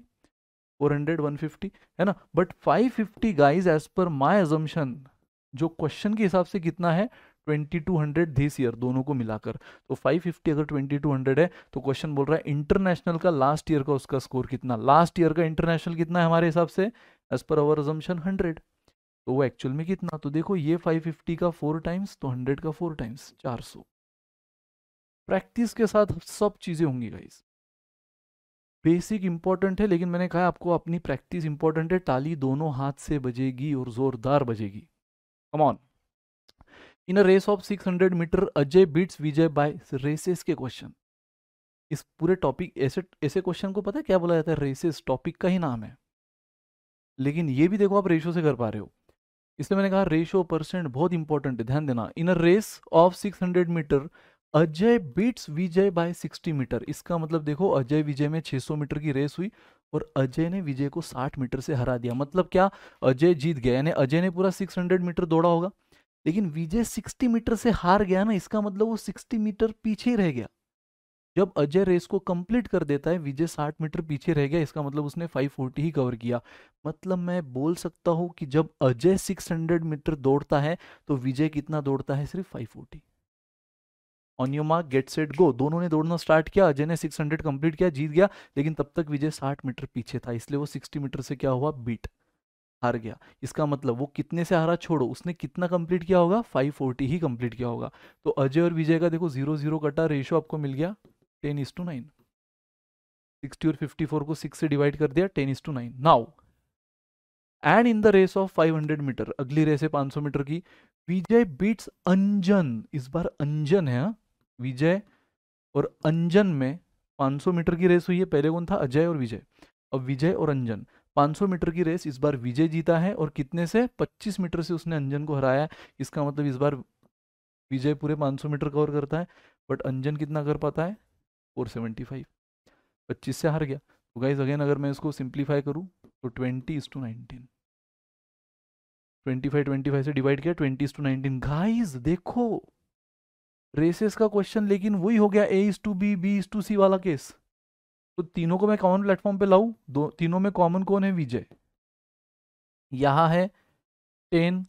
400 150 है ना but five fifty guys as per my assumption जो क्वेश्चन के हिसाब से कितना है 2200 दिस ईयर दोनों को मिलाकर तो 550 अगर 2200 है तो क्वेश्चन बोल रहा है इंटरनेशनल का लास्ट ईयर का उसका स्कोर कितना लास्ट ईयर का इंटरनेशनल कितना है हमारे हिसाब से एज पर अवर एजम्पन हंड्रेड तो वो एक्चुअल में कितना तो देखो ये 550 का फोर टाइम्स तो 100 का फोर टाइम्स 400 प्रैक्टिस के साथ सब चीज़ें होंगी गाइस बेसिक इंपॉर्टेंट है लेकिन मैंने कहा आपको अपनी प्रैक्टिस इंपॉर्टेंट है ताली दोनों हाथ से बजेगी और ज़ोरदार बजेगी come on in a race of 600 metre Ajay beats Vijay by races के क्वेश्चन इस पूरे टॉपिक ऐसे ऐसे क्वेश्चन को पता है क्या बोला जाता है रेसेस टॉपिक का ही नाम है लेकिन ये भी देखो आप रेशो से कर पा रहे हो इसलिए मैंने कहा रेशो परसेंट बहुत इंपॉर्टेंट है ध्यान देना in a race of 600 metre Ajay beats Vijay by 60 metre इसका मतलब देखो अजय विजय में 600 मीटर की रेस हुई और अजय ने विजय को 60 मीटर से हरा दिया मतलब क्या अजय जीत गया यानी अजय ने पूरा 600 मीटर दौड़ा होगा लेकिन विजय 60 मीटर से हार गया ना इसका मतलब वो 60 मीटर पीछे ही रह गया जब अजय रेस को कंप्लीट कर देता है विजय 60 मीटर पीछे रह गया इसका मतलब उसने 540 ही कवर किया मतलब मैं बोल सकता हूं कि जब अजय 600 मीटर दौड़ता है तो विजय कितना दौड़ता है सिर्फ 540 on mark get set go दोनों ने दौड़ना स्टार्ट किया अजय ने 600 कंप्लीट किया जीत गया लेकिन तब तक विजय 60 मीटर पीछे था इसलिए वो 60 मीटर से क्या हुआ बीट हार गया इसका मतलब वो कितने से हारा छोड़ो उसने कितना कंप्लीट किया होगा 540 ही कंप्लीट किया होगा तो अजय और विजय का देखो जीरो जीरो कटा रेशो आपको मिल गया ten is to nine sixty और फिफ्टी फोर को सिक्स से डिवाइड कर दिया ten is to nine now and in the race of five hundred metre अगली रेस है पांच सौ मीटर की विजय बीट्स अंजन इस बार अंजन है हा? विजय और अंजन में 500 मीटर की रेस हुई है पहले कौन था अजय और विजय अब विजय और अंजन 500 मीटर की रेस इस बार विजय जीता है और कितने से 25 मीटर से उसने अंजन को हराया इसका मतलब इस बार विजय पूरे 500 मीटर कवर करता है बट अंजन कितना कर पाता है 475 25 से हार गया तो गाइज अगेन अगर मैं इसको सिंप्लीफाई करूँ तो twenty is to nineteen twenty five twenty five से डिवाइड किया twenty is to nineteen guys देखो रेसेस का क्वेश्चन लेकिन वही हो गया A is to B B is to C वाला केस तो तीनों को मैं कॉमन प्लेटफॉर्म पे लाऊं दो तीनों में कॉमन कौन है विजय यहां है ten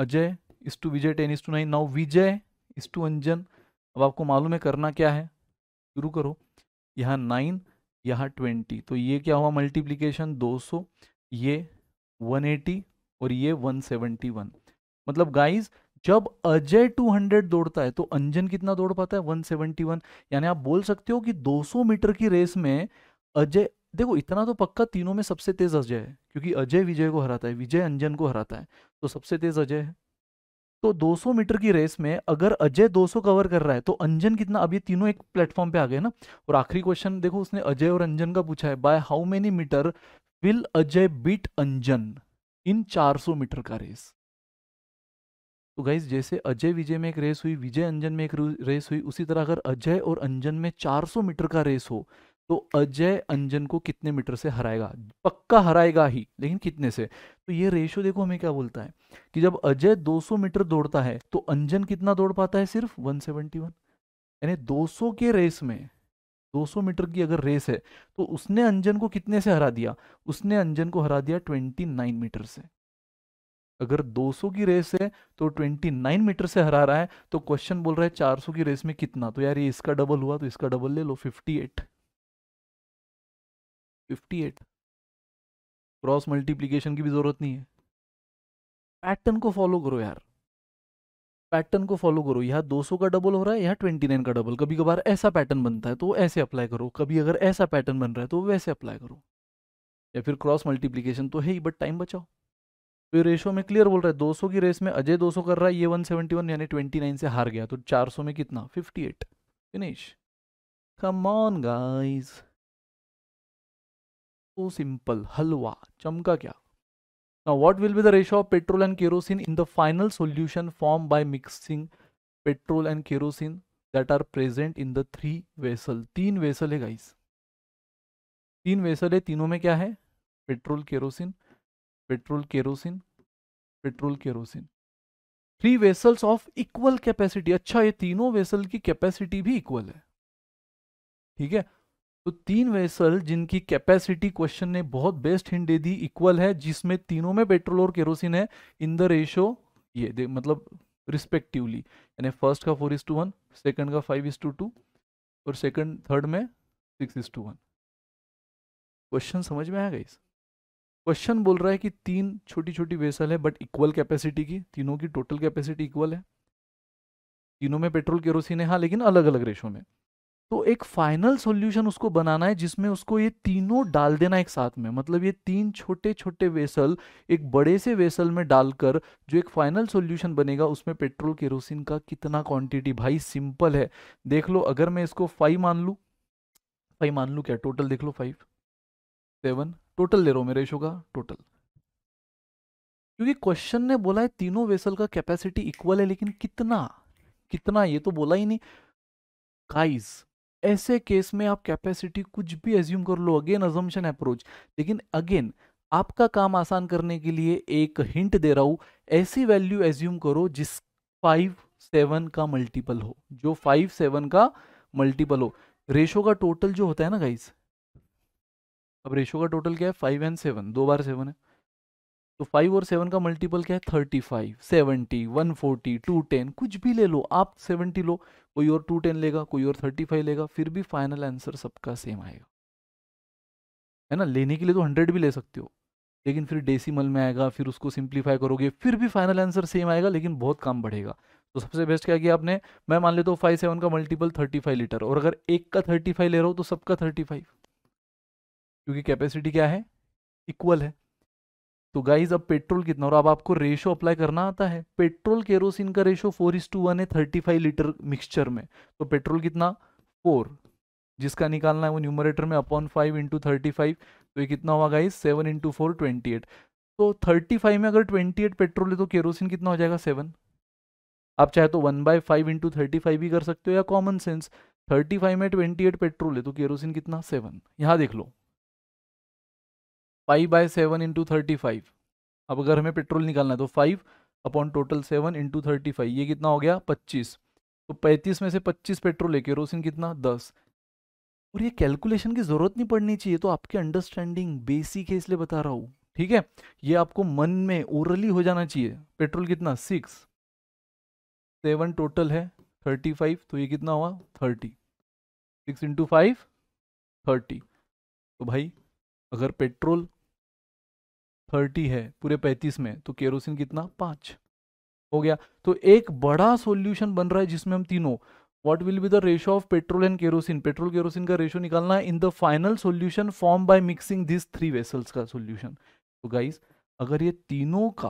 Ajay is to Vijay ten is to nine now Vijay is to अंजन अब आपको मालूम है करना क्या है शुरू करो यहां नाइन यहाँ ट्वेंटी तो ये क्या हुआ मल्टीप्लीकेशन दो सौ ये वन एटी और ये वन सेवेंटी वन मतलब गाइस जब अजय 200 दौड़ता है तो अंजन कितना दौड़ पाता है 171 यानी आप बोल सकते हो कि 200 मीटर की रेस में अजय देखो इतना तो पक्का तीनों में सबसे तेज अजय है क्योंकि अजय विजय को हराता है विजय अंजन को हराता है तो सबसे तेज अजय है तो 200 मीटर की रेस में अगर अजय 200 कवर कर रहा है तो अंजन कितना अब ये तीनों एक प्लेटफॉर्म पे आ गए ना और आखिरी क्वेश्चन देखो उसने अजय और अंजन का पूछा है by how many metre will Ajay beat Anjan in 400 metre का रेस तो गाइज जैसे अजय विजय में एक रेस हुई विजय अंजन में एक रेस हुई उसी तरह अगर अजय और अंजन में 400 मीटर का रेस हो तो अजय अंजन को कितने मीटर से हराएगा पक्का हराएगा ही लेकिन कितने से तो ये रेशो देखो हमें क्या बोलता है कि जब अजय 200 मीटर दौड़ता है तो अंजन कितना दौड़ पाता है सिर्फ 171 यानी 200 के रेस में 200 मीटर की अगर रेस है तो उसने अंजन को कितने से हरा दिया उसने अंजन को हरा दिया 29 मीटर से अगर 200 की रेस है तो 29 मीटर से हरा रहा है तो क्वेश्चन बोल रहा है 400 की रेस में कितना तो यार ये इसका डबल हुआ तो इसका डबल ले लो 58 58 क्रॉस मल्टीप्लीकेशन की भी जरूरत नहीं है पैटर्न को फॉलो करो यार पैटर्न को फॉलो करो यहाँ 200 का डबल हो रहा है यहाँ 29 का डबल कभी कभार ऐसा पैटर्न बनता है तो ऐसे अप्लाई करो कभी अगर ऐसा पैटर्न बन रहा है तो वैसे अप्लाई करो या फिर क्रॉस मल्टीप्लीकेशन तो है ही बट टाइम बचाओ तो ये रेशो में क्लियर बोल रहा है दो 200 की रेस में अजय दो 200 कर रहा है ये वन यानी 29 से हार गया तो 400 में कितना 58 at finish come on guys so simple हलवा चमका क्या ना what will be the ratio of petrol and kerosene in the final solution form by mixing petrol and kerosene that are present in the three vessel तीन वेसल है गाइस तीन वेसल है तीनों में क्या है petrol kerosene petrol kerosene petrol kerosene three vessels of equal capacity अच्छा ये तीनों वेसल की कैपेसिटी भी इक्वल है ठीक है तो तीन वेसल जिनकी कैपेसिटी क्वेश्चन ने बहुत बेस्ट हिंट दे दी इक्वल है जिसमें तीनों में पेट्रोल और केरोसिन है इन द रेशो ये मतलब रिस्पेक्टिवली यानी फर्स्ट का four is to one second का फाइव इज टू टू और सेकेंड थर्ड में six is to one question समझ में आया इस क्वेश्चन बोल रहा है कि तीन छोटी छोटी वेसल है बट इक्वल कैपेसिटी की तीनों की टोटल कैपेसिटी इक्वल है तीनों में पेट्रोल केरोसिन है हाँ लेकिन अलग अलग रेशो में तो एक फाइनल सॉल्यूशन उसको बनाना है जिसमें उसको ये तीनों डाल देना एक साथ में मतलब ये तीन छोटे छोटे वेसल एक बड़े से वेसल में डालकर जो एक फाइनल सॉल्यूशन बनेगा उसमें पेट्रोल केरोसिन का कितना क्वांटिटी भाई सिंपल है देख लो अगर मैं इसको फाइव मान लू फाइव मान लू क्या टोटल देख लो फाइव सेवन टोटल ले रहा हूँ मैं रेशो का टोटल क्योंकि क्वेश्चन ने बोला है तीनों वेसल का कैपेसिटी इक्वल है लेकिन कितना कितना ये तो बोला ही नहीं काइज ऐसे केस में आप कैपेसिटी कुछ भी एज्यूम कर लो अगेन अजम्पन अप्रोच लेकिन अगेन आपका काम आसान करने के लिए एक हिंट दे रहा हूं ऐसी वैल्यू एज्यूम करो जिस फाइव सेवन का मल्टीपल हो जो फाइव सेवन का मल्टीपल हो रेशो का टोटल जो होता है ना गाइज अब रेशो का टोटल क्या है फाइव एंड सेवन दो बार सेवन है तो फाइव और सेवन का मल्टीपल क्या है thirty five seventy one forty two ten कुछ भी ले लो आप सेवेंटी लो कोई और टू टेन लेगा कोई और थर्टी फाइव लेगा फिर भी फाइनल आंसर सबका सेम आएगा है ना लेने के लिए तो हंड्रेड भी ले सकते हो लेकिन फिर डेसिमल में आएगा फिर उसको सिंप्लीफाई करोगे फिर भी फाइनल आंसर सेम आएगा लेकिन बहुत काम बढ़ेगा तो सबसे बेस्ट क्या किया आपने मैं मान लेता हूँ फाइव सेवन का मल्टीपल थर्टी फाइव लीटर और अगर एक का थर्टी फाइव ले रहा हूँ तो सबका थर्टी फाइव क्योंकि कैपेसिटी क्या है इक्वल है तो गाइज अब पेट्रोल कितना और अब आपको रेशो अप्लाई करना आता है पेट्रोल केरोसिन का ratio four is to one है थर्टी फाइव लीटर मिक्सचर में तो पेट्रोल कितना फोर जिसका निकालना है वो न्यूमरेटर में upon five into thirty five तो ये कितना हुआ guys seven into four twenty eight तो थर्टी फाइव में अगर ट्वेंटी एट पेट्रोल है तो केरोसिन कितना हो जाएगा सेवन आप चाहे तो one by five into thirty five भी कर सकते हो या कॉमन सेंस थर्टी फाइव में ट्वेंटी एट पेट्रोल है तो केरोसिन कितना सेवन यहाँ देख लो five by seven into thirty five अब अगर हमें पेट्रोल निकालना है तो five upon total seven into thirty five ये कितना हो गया पच्चीस तो पैंतीस में से पच्चीस पेट्रोल है केरोसिन कितना दस और ये कैलकुलेशन की ज़रूरत नहीं पड़नी चाहिए तो आपके अंडरस्टैंडिंग बेसिक है इसलिए बता रहा हूँ ठीक है ये आपको मन में ओरली हो जाना चाहिए पेट्रोल कितना सिक्स सेवन टोटल है थर्टी फाइव तो ये कितना हुआ thirty six into five thirty तो भाई अगर पेट्रोल थर्टी है पूरे पैंतीस में तो केरोसिन कितना पांच हो गया तो एक बड़ा सॉल्यूशन बन रहा है जिसमें हम तीनों what will be the ratio of petrol and kerosene petrol kerosene का रेशो निकालना है in the final solution form by mixing this three vessels का सॉल्यूशन तो गाइस अगर ये तीनों का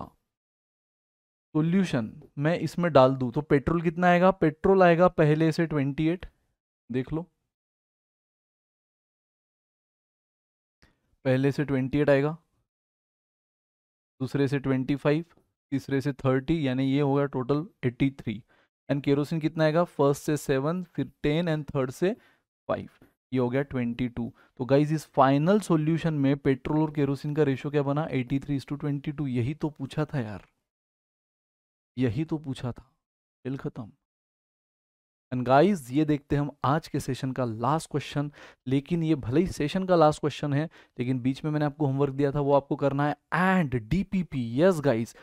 सॉल्यूशन मैं इसमें डाल दू तो पेट्रोल कितना आएगा पेट्रोल आएगा पहले से ट्वेंटी एट देख लो पहले से ट्वेंटी एट आएगा दूसरे से ट्वेंटी फाइव तीसरे से थर्टी यानी ये होगा total eighty three and kerosene कितना आएगा फर्स्ट से सेवन फिर टेन एंड थर्ड से फाइव ये हो गया ट्वेंटी टू तो गाइज इस फाइनल सॉल्यूशन में पेट्रोल और केरोसिन का रेशियो क्या बना eighty three to twenty two यही तो पूछा था यार यही तो पूछा था बिल खत्म एंड गाइस ये देखते हैं हम आज के सेशन का लास्ट क्वेश्चन लेकिन ये भले ही सेशन का लास्ट क्वेश्चन है लेकिन बीच में मैंने आपको होमवर्क दिया था वो आपको करना है and DPP yes guys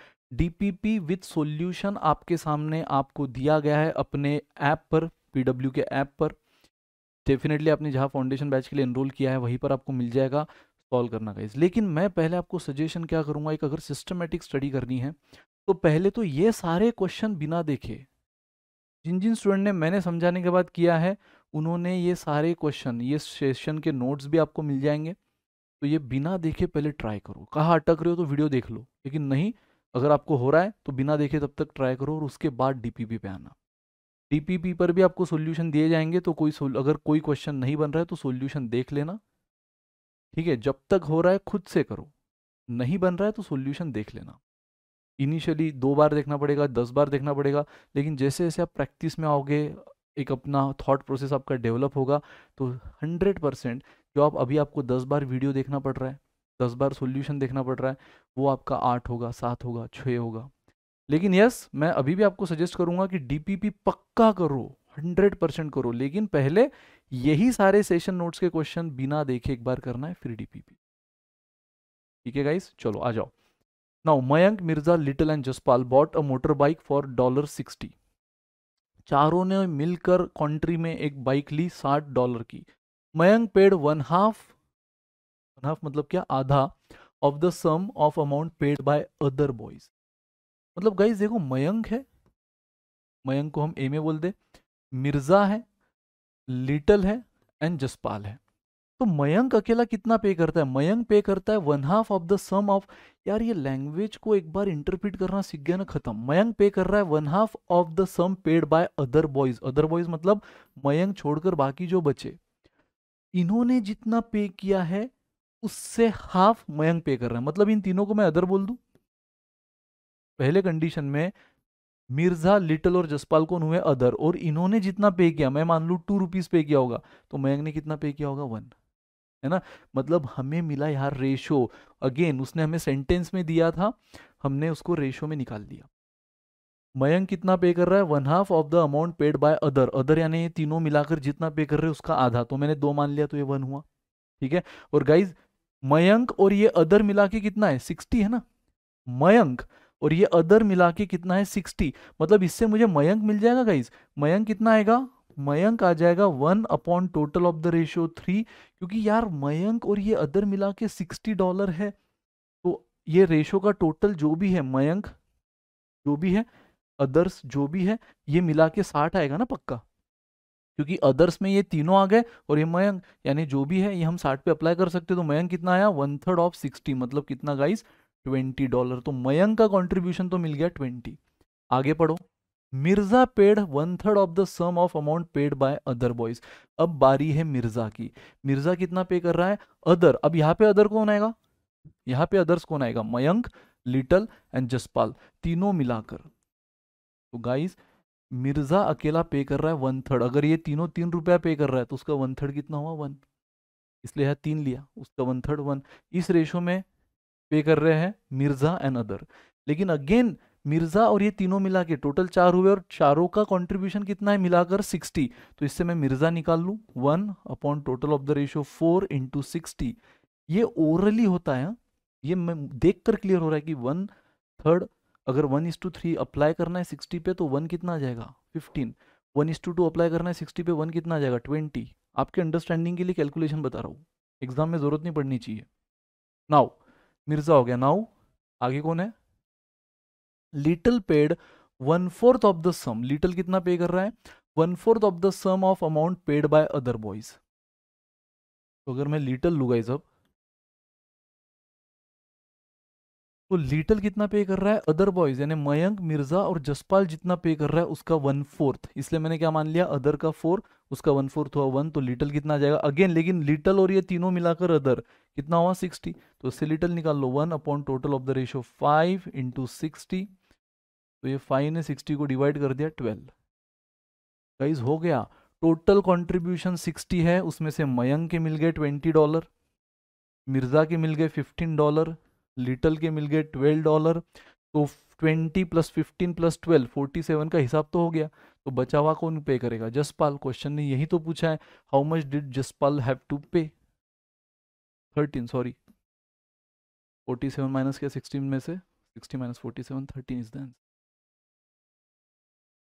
DPP with solution आपके सामने आपको दिया गया है अपने ऐप पर पीडब्ल्यू के ऐप पर डेफिनेटली आपने जहाँ फाउंडेशन बैच के लिए एनरोल किया है वहीं पर आपको मिल जाएगा सॉल्व करना गाइज लेकिन मैं पहले आपको सजेशन क्या करूँगा एक अगर सिस्टमेटिक स्टडी करनी है तो पहले तो ये सारे क्वेश्चन बिना देखे जिन जिन स्टूडेंट ने मैंने समझाने के बाद किया है उन्होंने ये सारे क्वेश्चन ये सेशन के नोट्स भी आपको मिल जाएंगे तो ये बिना देखे पहले ट्राई करो कहाँ अटक रहे हो तो वीडियो देख लो लेकिन नहीं अगर आपको हो रहा है तो बिना देखे तब तक ट्राई करो और उसके बाद डीपीपी पे आना डीपीपी पर भी आपको सोल्यूशन दिए जाएंगे तो कोई अगर कोई क्वेश्चन नहीं बन रहा है तो सोल्यूशन देख लेना ठीक है जब तक हो रहा है खुद से करो नहीं बन रहा है तो सोल्यूशन देख लेना इनिशियली दो बार देखना पड़ेगा दस बार देखना पड़ेगा लेकिन जैसे जैसे आप प्रैक्टिस में आओगे एक अपना थॉट प्रोसेस आपका डेवलप होगा तो हंड्रेड परसेंट जो आप अभी आपको दस बार वीडियो देखना पड़ रहा है दस बार सोल्यूशन देखना पड़ रहा है वो आपका आठ होगा सात होगा छः होगा लेकिन यस मैं अभी भी आपको सजेस्ट करूंगा कि डीपीपी पक्का करो हंड्रेड परसेंट करो लेकिन पहले यही सारे सेशन नोट्स के क्वेश्चन बिना देखे एक बार करना है फिर डीपीपी ठीक है गाइस चलो आ जाओ Mayank Mirza Little and Jaspal bought a motor bike for dollar sixty चारों ने मिलकर कंट्री में एक बाइक ली साठ डॉलर की Mayank paid one half one half मतलब क्या आधा of the sum of amount paid by other boys मतलब गाइज देखो मयंक है मयंक को हम ए में बोल दे मिर्जा है लिटल है एंड जसपाल है तो मयंक अकेला कितना पे करता है मयंक पे करता है one half of the sum of यार ये लैंग्वेज को एक बार इंटरप्रिट करना सीख गया ना खत्म मयंक पे कर रहा है one half of the sum paid by other boys other boys मतलब मयंक छोड़कर बाकी जो बचे इन्होंने जितना पे किया है उससे हाफ मयंक पे कर रहा है मतलब इन तीनों को मैं अदर बोल दू पहले कंडीशन में मिर्जा लिटल और जसपाल कौन हुए अदर और इन्होंने जितना पे किया मैं मान लू टू रुपीज पे किया होगा तो मयंक ने कितना पे किया होगा वन है ना मतलब हमें मिला यार रेशो अगेन उसने हमें सेंटेंस में दिया था हमने उसको रेशो में निकाल दिया मयंक कितना पे कर रहा है one half of the amount paid by other other यानी तीनों मिलाकर जितना पे कर रहे उसका आधा तो मैंने दो मान लिया तो ये वन हुआ ठीक है और गाइज मयंक और ये अदर मिला के कितना है सिक्सटी है ना मयंक और ये अदर मिला के कितना है सिक्सटी मतलब इससे मुझे मयंक मिल जाएगा गाइज मयंक कितना आएगा मयंक आ जाएगा one upon total of the ratio three क्योंकि यार मयंक और ये अदर मिला के सिक्सटी डॉलर है तो ये रेशो का टोटल जो भी है मयंक जो भी है अदर्स जो भी है ये मिला के साठ आएगा ना पक्का क्योंकि अदर्स में ये तीनों आ गए और ये मयंक यानी जो भी है ये हम साठ पे अप्लाई कर सकते तो मयंक कितना आया वन थर्ड ऑफ सिक्सटी मतलब कितना गाइस ट्वेंटी डॉलर तो मयंक का कॉन्ट्रीब्यूशन तो मिल गया ट्वेंटी आगे पढ़ो Mirza paid one third of the sum of amount paid by other boys अब बारी है मिर्जा की मिर्जा कितना पे कर रहा है अदर अब यहाँ पे अदर कौन आएगा यहाँ पे अदर्स कौन आएगा मयंक लिटल एंड जसपाल तीनों मिलाकर तो गाइस मिर्जा अकेला पे कर रहा है वन थर्ड अगर ये तीनों तीन रुपया पे कर रहा है तो उसका वन थर्ड कितना हुआ वन इसलिए है तीन लिया उसका वन थर्ड वन इस रेशो में पे कर रहे हैं मिर्जा एंड अदर लेकिन अगेन मिर्ज़ा और ये तीनों मिला के टोटल चार हुए और चारों का कंट्रीब्यूशन कितना है मिलाकर 60 तो इससे मैं मिर्ज़ा निकाल लू one upon total of the ratio four into sixty ये ओरली होता है ये मैं देख कर क्लियर हो रहा है कि वन थर्ड अगर one is to three apply करना है सिक्सटी पे तो वन कितना आ जाएगा fifteen one is to two apply करना है सिक्सटी पे वन कितना आ जाएगा ट्वेंटी आपके अंडरस्टैंडिंग के लिए कैलकुलेशन बता रहा हूँ एग्जाम में ज़रूरत नहीं पड़नी चाहिए नाउ मिर्ज़ा हो गया नाउ आगे कौन है Little paid one fourth of the sum Little कितना पे कर रहा है one fourth of the sum of amount paid by other boys तो अगर मैं लिटल लूंगा इस अब तो लिटल कितना पे कर रहा है अदर बॉयज यानी मयंक मिर्जा और जसपाल जितना पे कर रहा है उसका वन फोर्थ इसलिए मैंने क्या मान लिया अदर का फोर उसका वन फोर्थ हुआ वन तो लिटल कितना आ जाएगा अगेन लेकिन लिटल और ये तीनों मिलाकर अदर कितना हुआ सिक्सटी तो इससे लिटल निकाल लो one upon total of the ratio five into sixty तो ये फाइव ने सिक्सटी को डिवाइड कर दिया ट्वेल्व गाइज हो गया टोटल कंट्रीब्यूशन सिक्सटी है उसमें से मयंक के मिल गए ट्वेंटी डॉलर मिर्ज़ा के मिल गए फिफ्टीन डॉलर लिटल के मिल गए ट्वेल्व डॉलर तो twenty plus fifteen plus twelve forty seven का हिसाब तो हो गया तो बचावा कौन पे करेगा जसपाल क्वेश्चन ने यही तो पूछा है how much did Jaspal have to pay thirteen sorry forty seven minus क्या सिक्सटीन में से sixty minus forty seven thirteen is the answer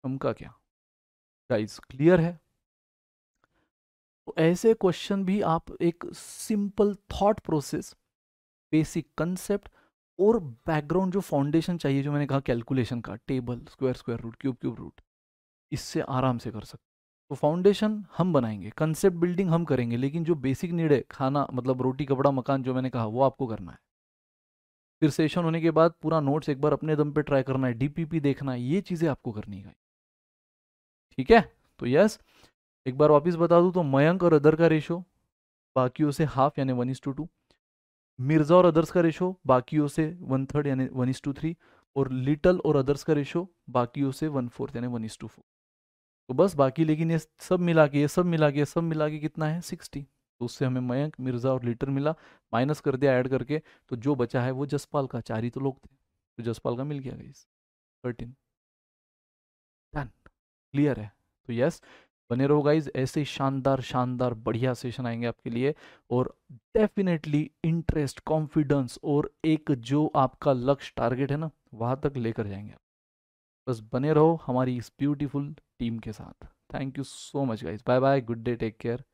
का क्या प्राइस क्लियर है तो ऐसे क्वेश्चन भी आप एक simple thought process basic concept और बैकग्राउंड जो फाउंडेशन चाहिए जो मैंने कहा कैलकुलेशन का table square square root cube cube root इससे आराम से कर सकते तो फाउंडेशन हम बनाएंगे कंसेप्ट बिल्डिंग हम करेंगे लेकिन जो बेसिक नीड है खाना मतलब रोटी कपड़ा मकान जो मैंने कहा वो आपको करना है फिर सेशन होने के बाद पूरा नोट्स एक बार अपने दम पे ट्राई करना है डीपीपी देखना है ये चीज़ें आपको करनी है ठीक है तो यस एक बार वापस बता दूं तो मयंक और अदर का रेशो बाकियों से हाफ यानी one is to two Mirza और अदर्स का रेशो बाकियों से वन थर्ड यानी वन इज टू थ्री और लिटल और अदर्स का रेशो बाकियों से वन फोर्थ यानी वन इज टू फोर तो बस बाकी लेकिन ये सब मिला के ये सब मिला के ये सब मिला के कितना है सिक्सटी तो उससे हमें मयंक मिर्जा और लीटर मिला माइनस कर दिया ऐड करके तो जो बचा है वो जसपाल का चार ही तो लोग थे तो जसपाल का मिल गया गई थर्टीन डन क्लियर है तो यस बने रहो गाइज ऐसे शानदार शानदार बढ़िया सेशन आएंगे आपके लिए और डेफिनेटली इंटरेस्ट कॉन्फिडेंस और एक जो आपका लक्ष्य टारगेट है ना वहां तक लेकर जाएंगे बस बने रहो हमारी इस ब्यूटीफुल टीम के साथ thank you so much guys bye bye good day take care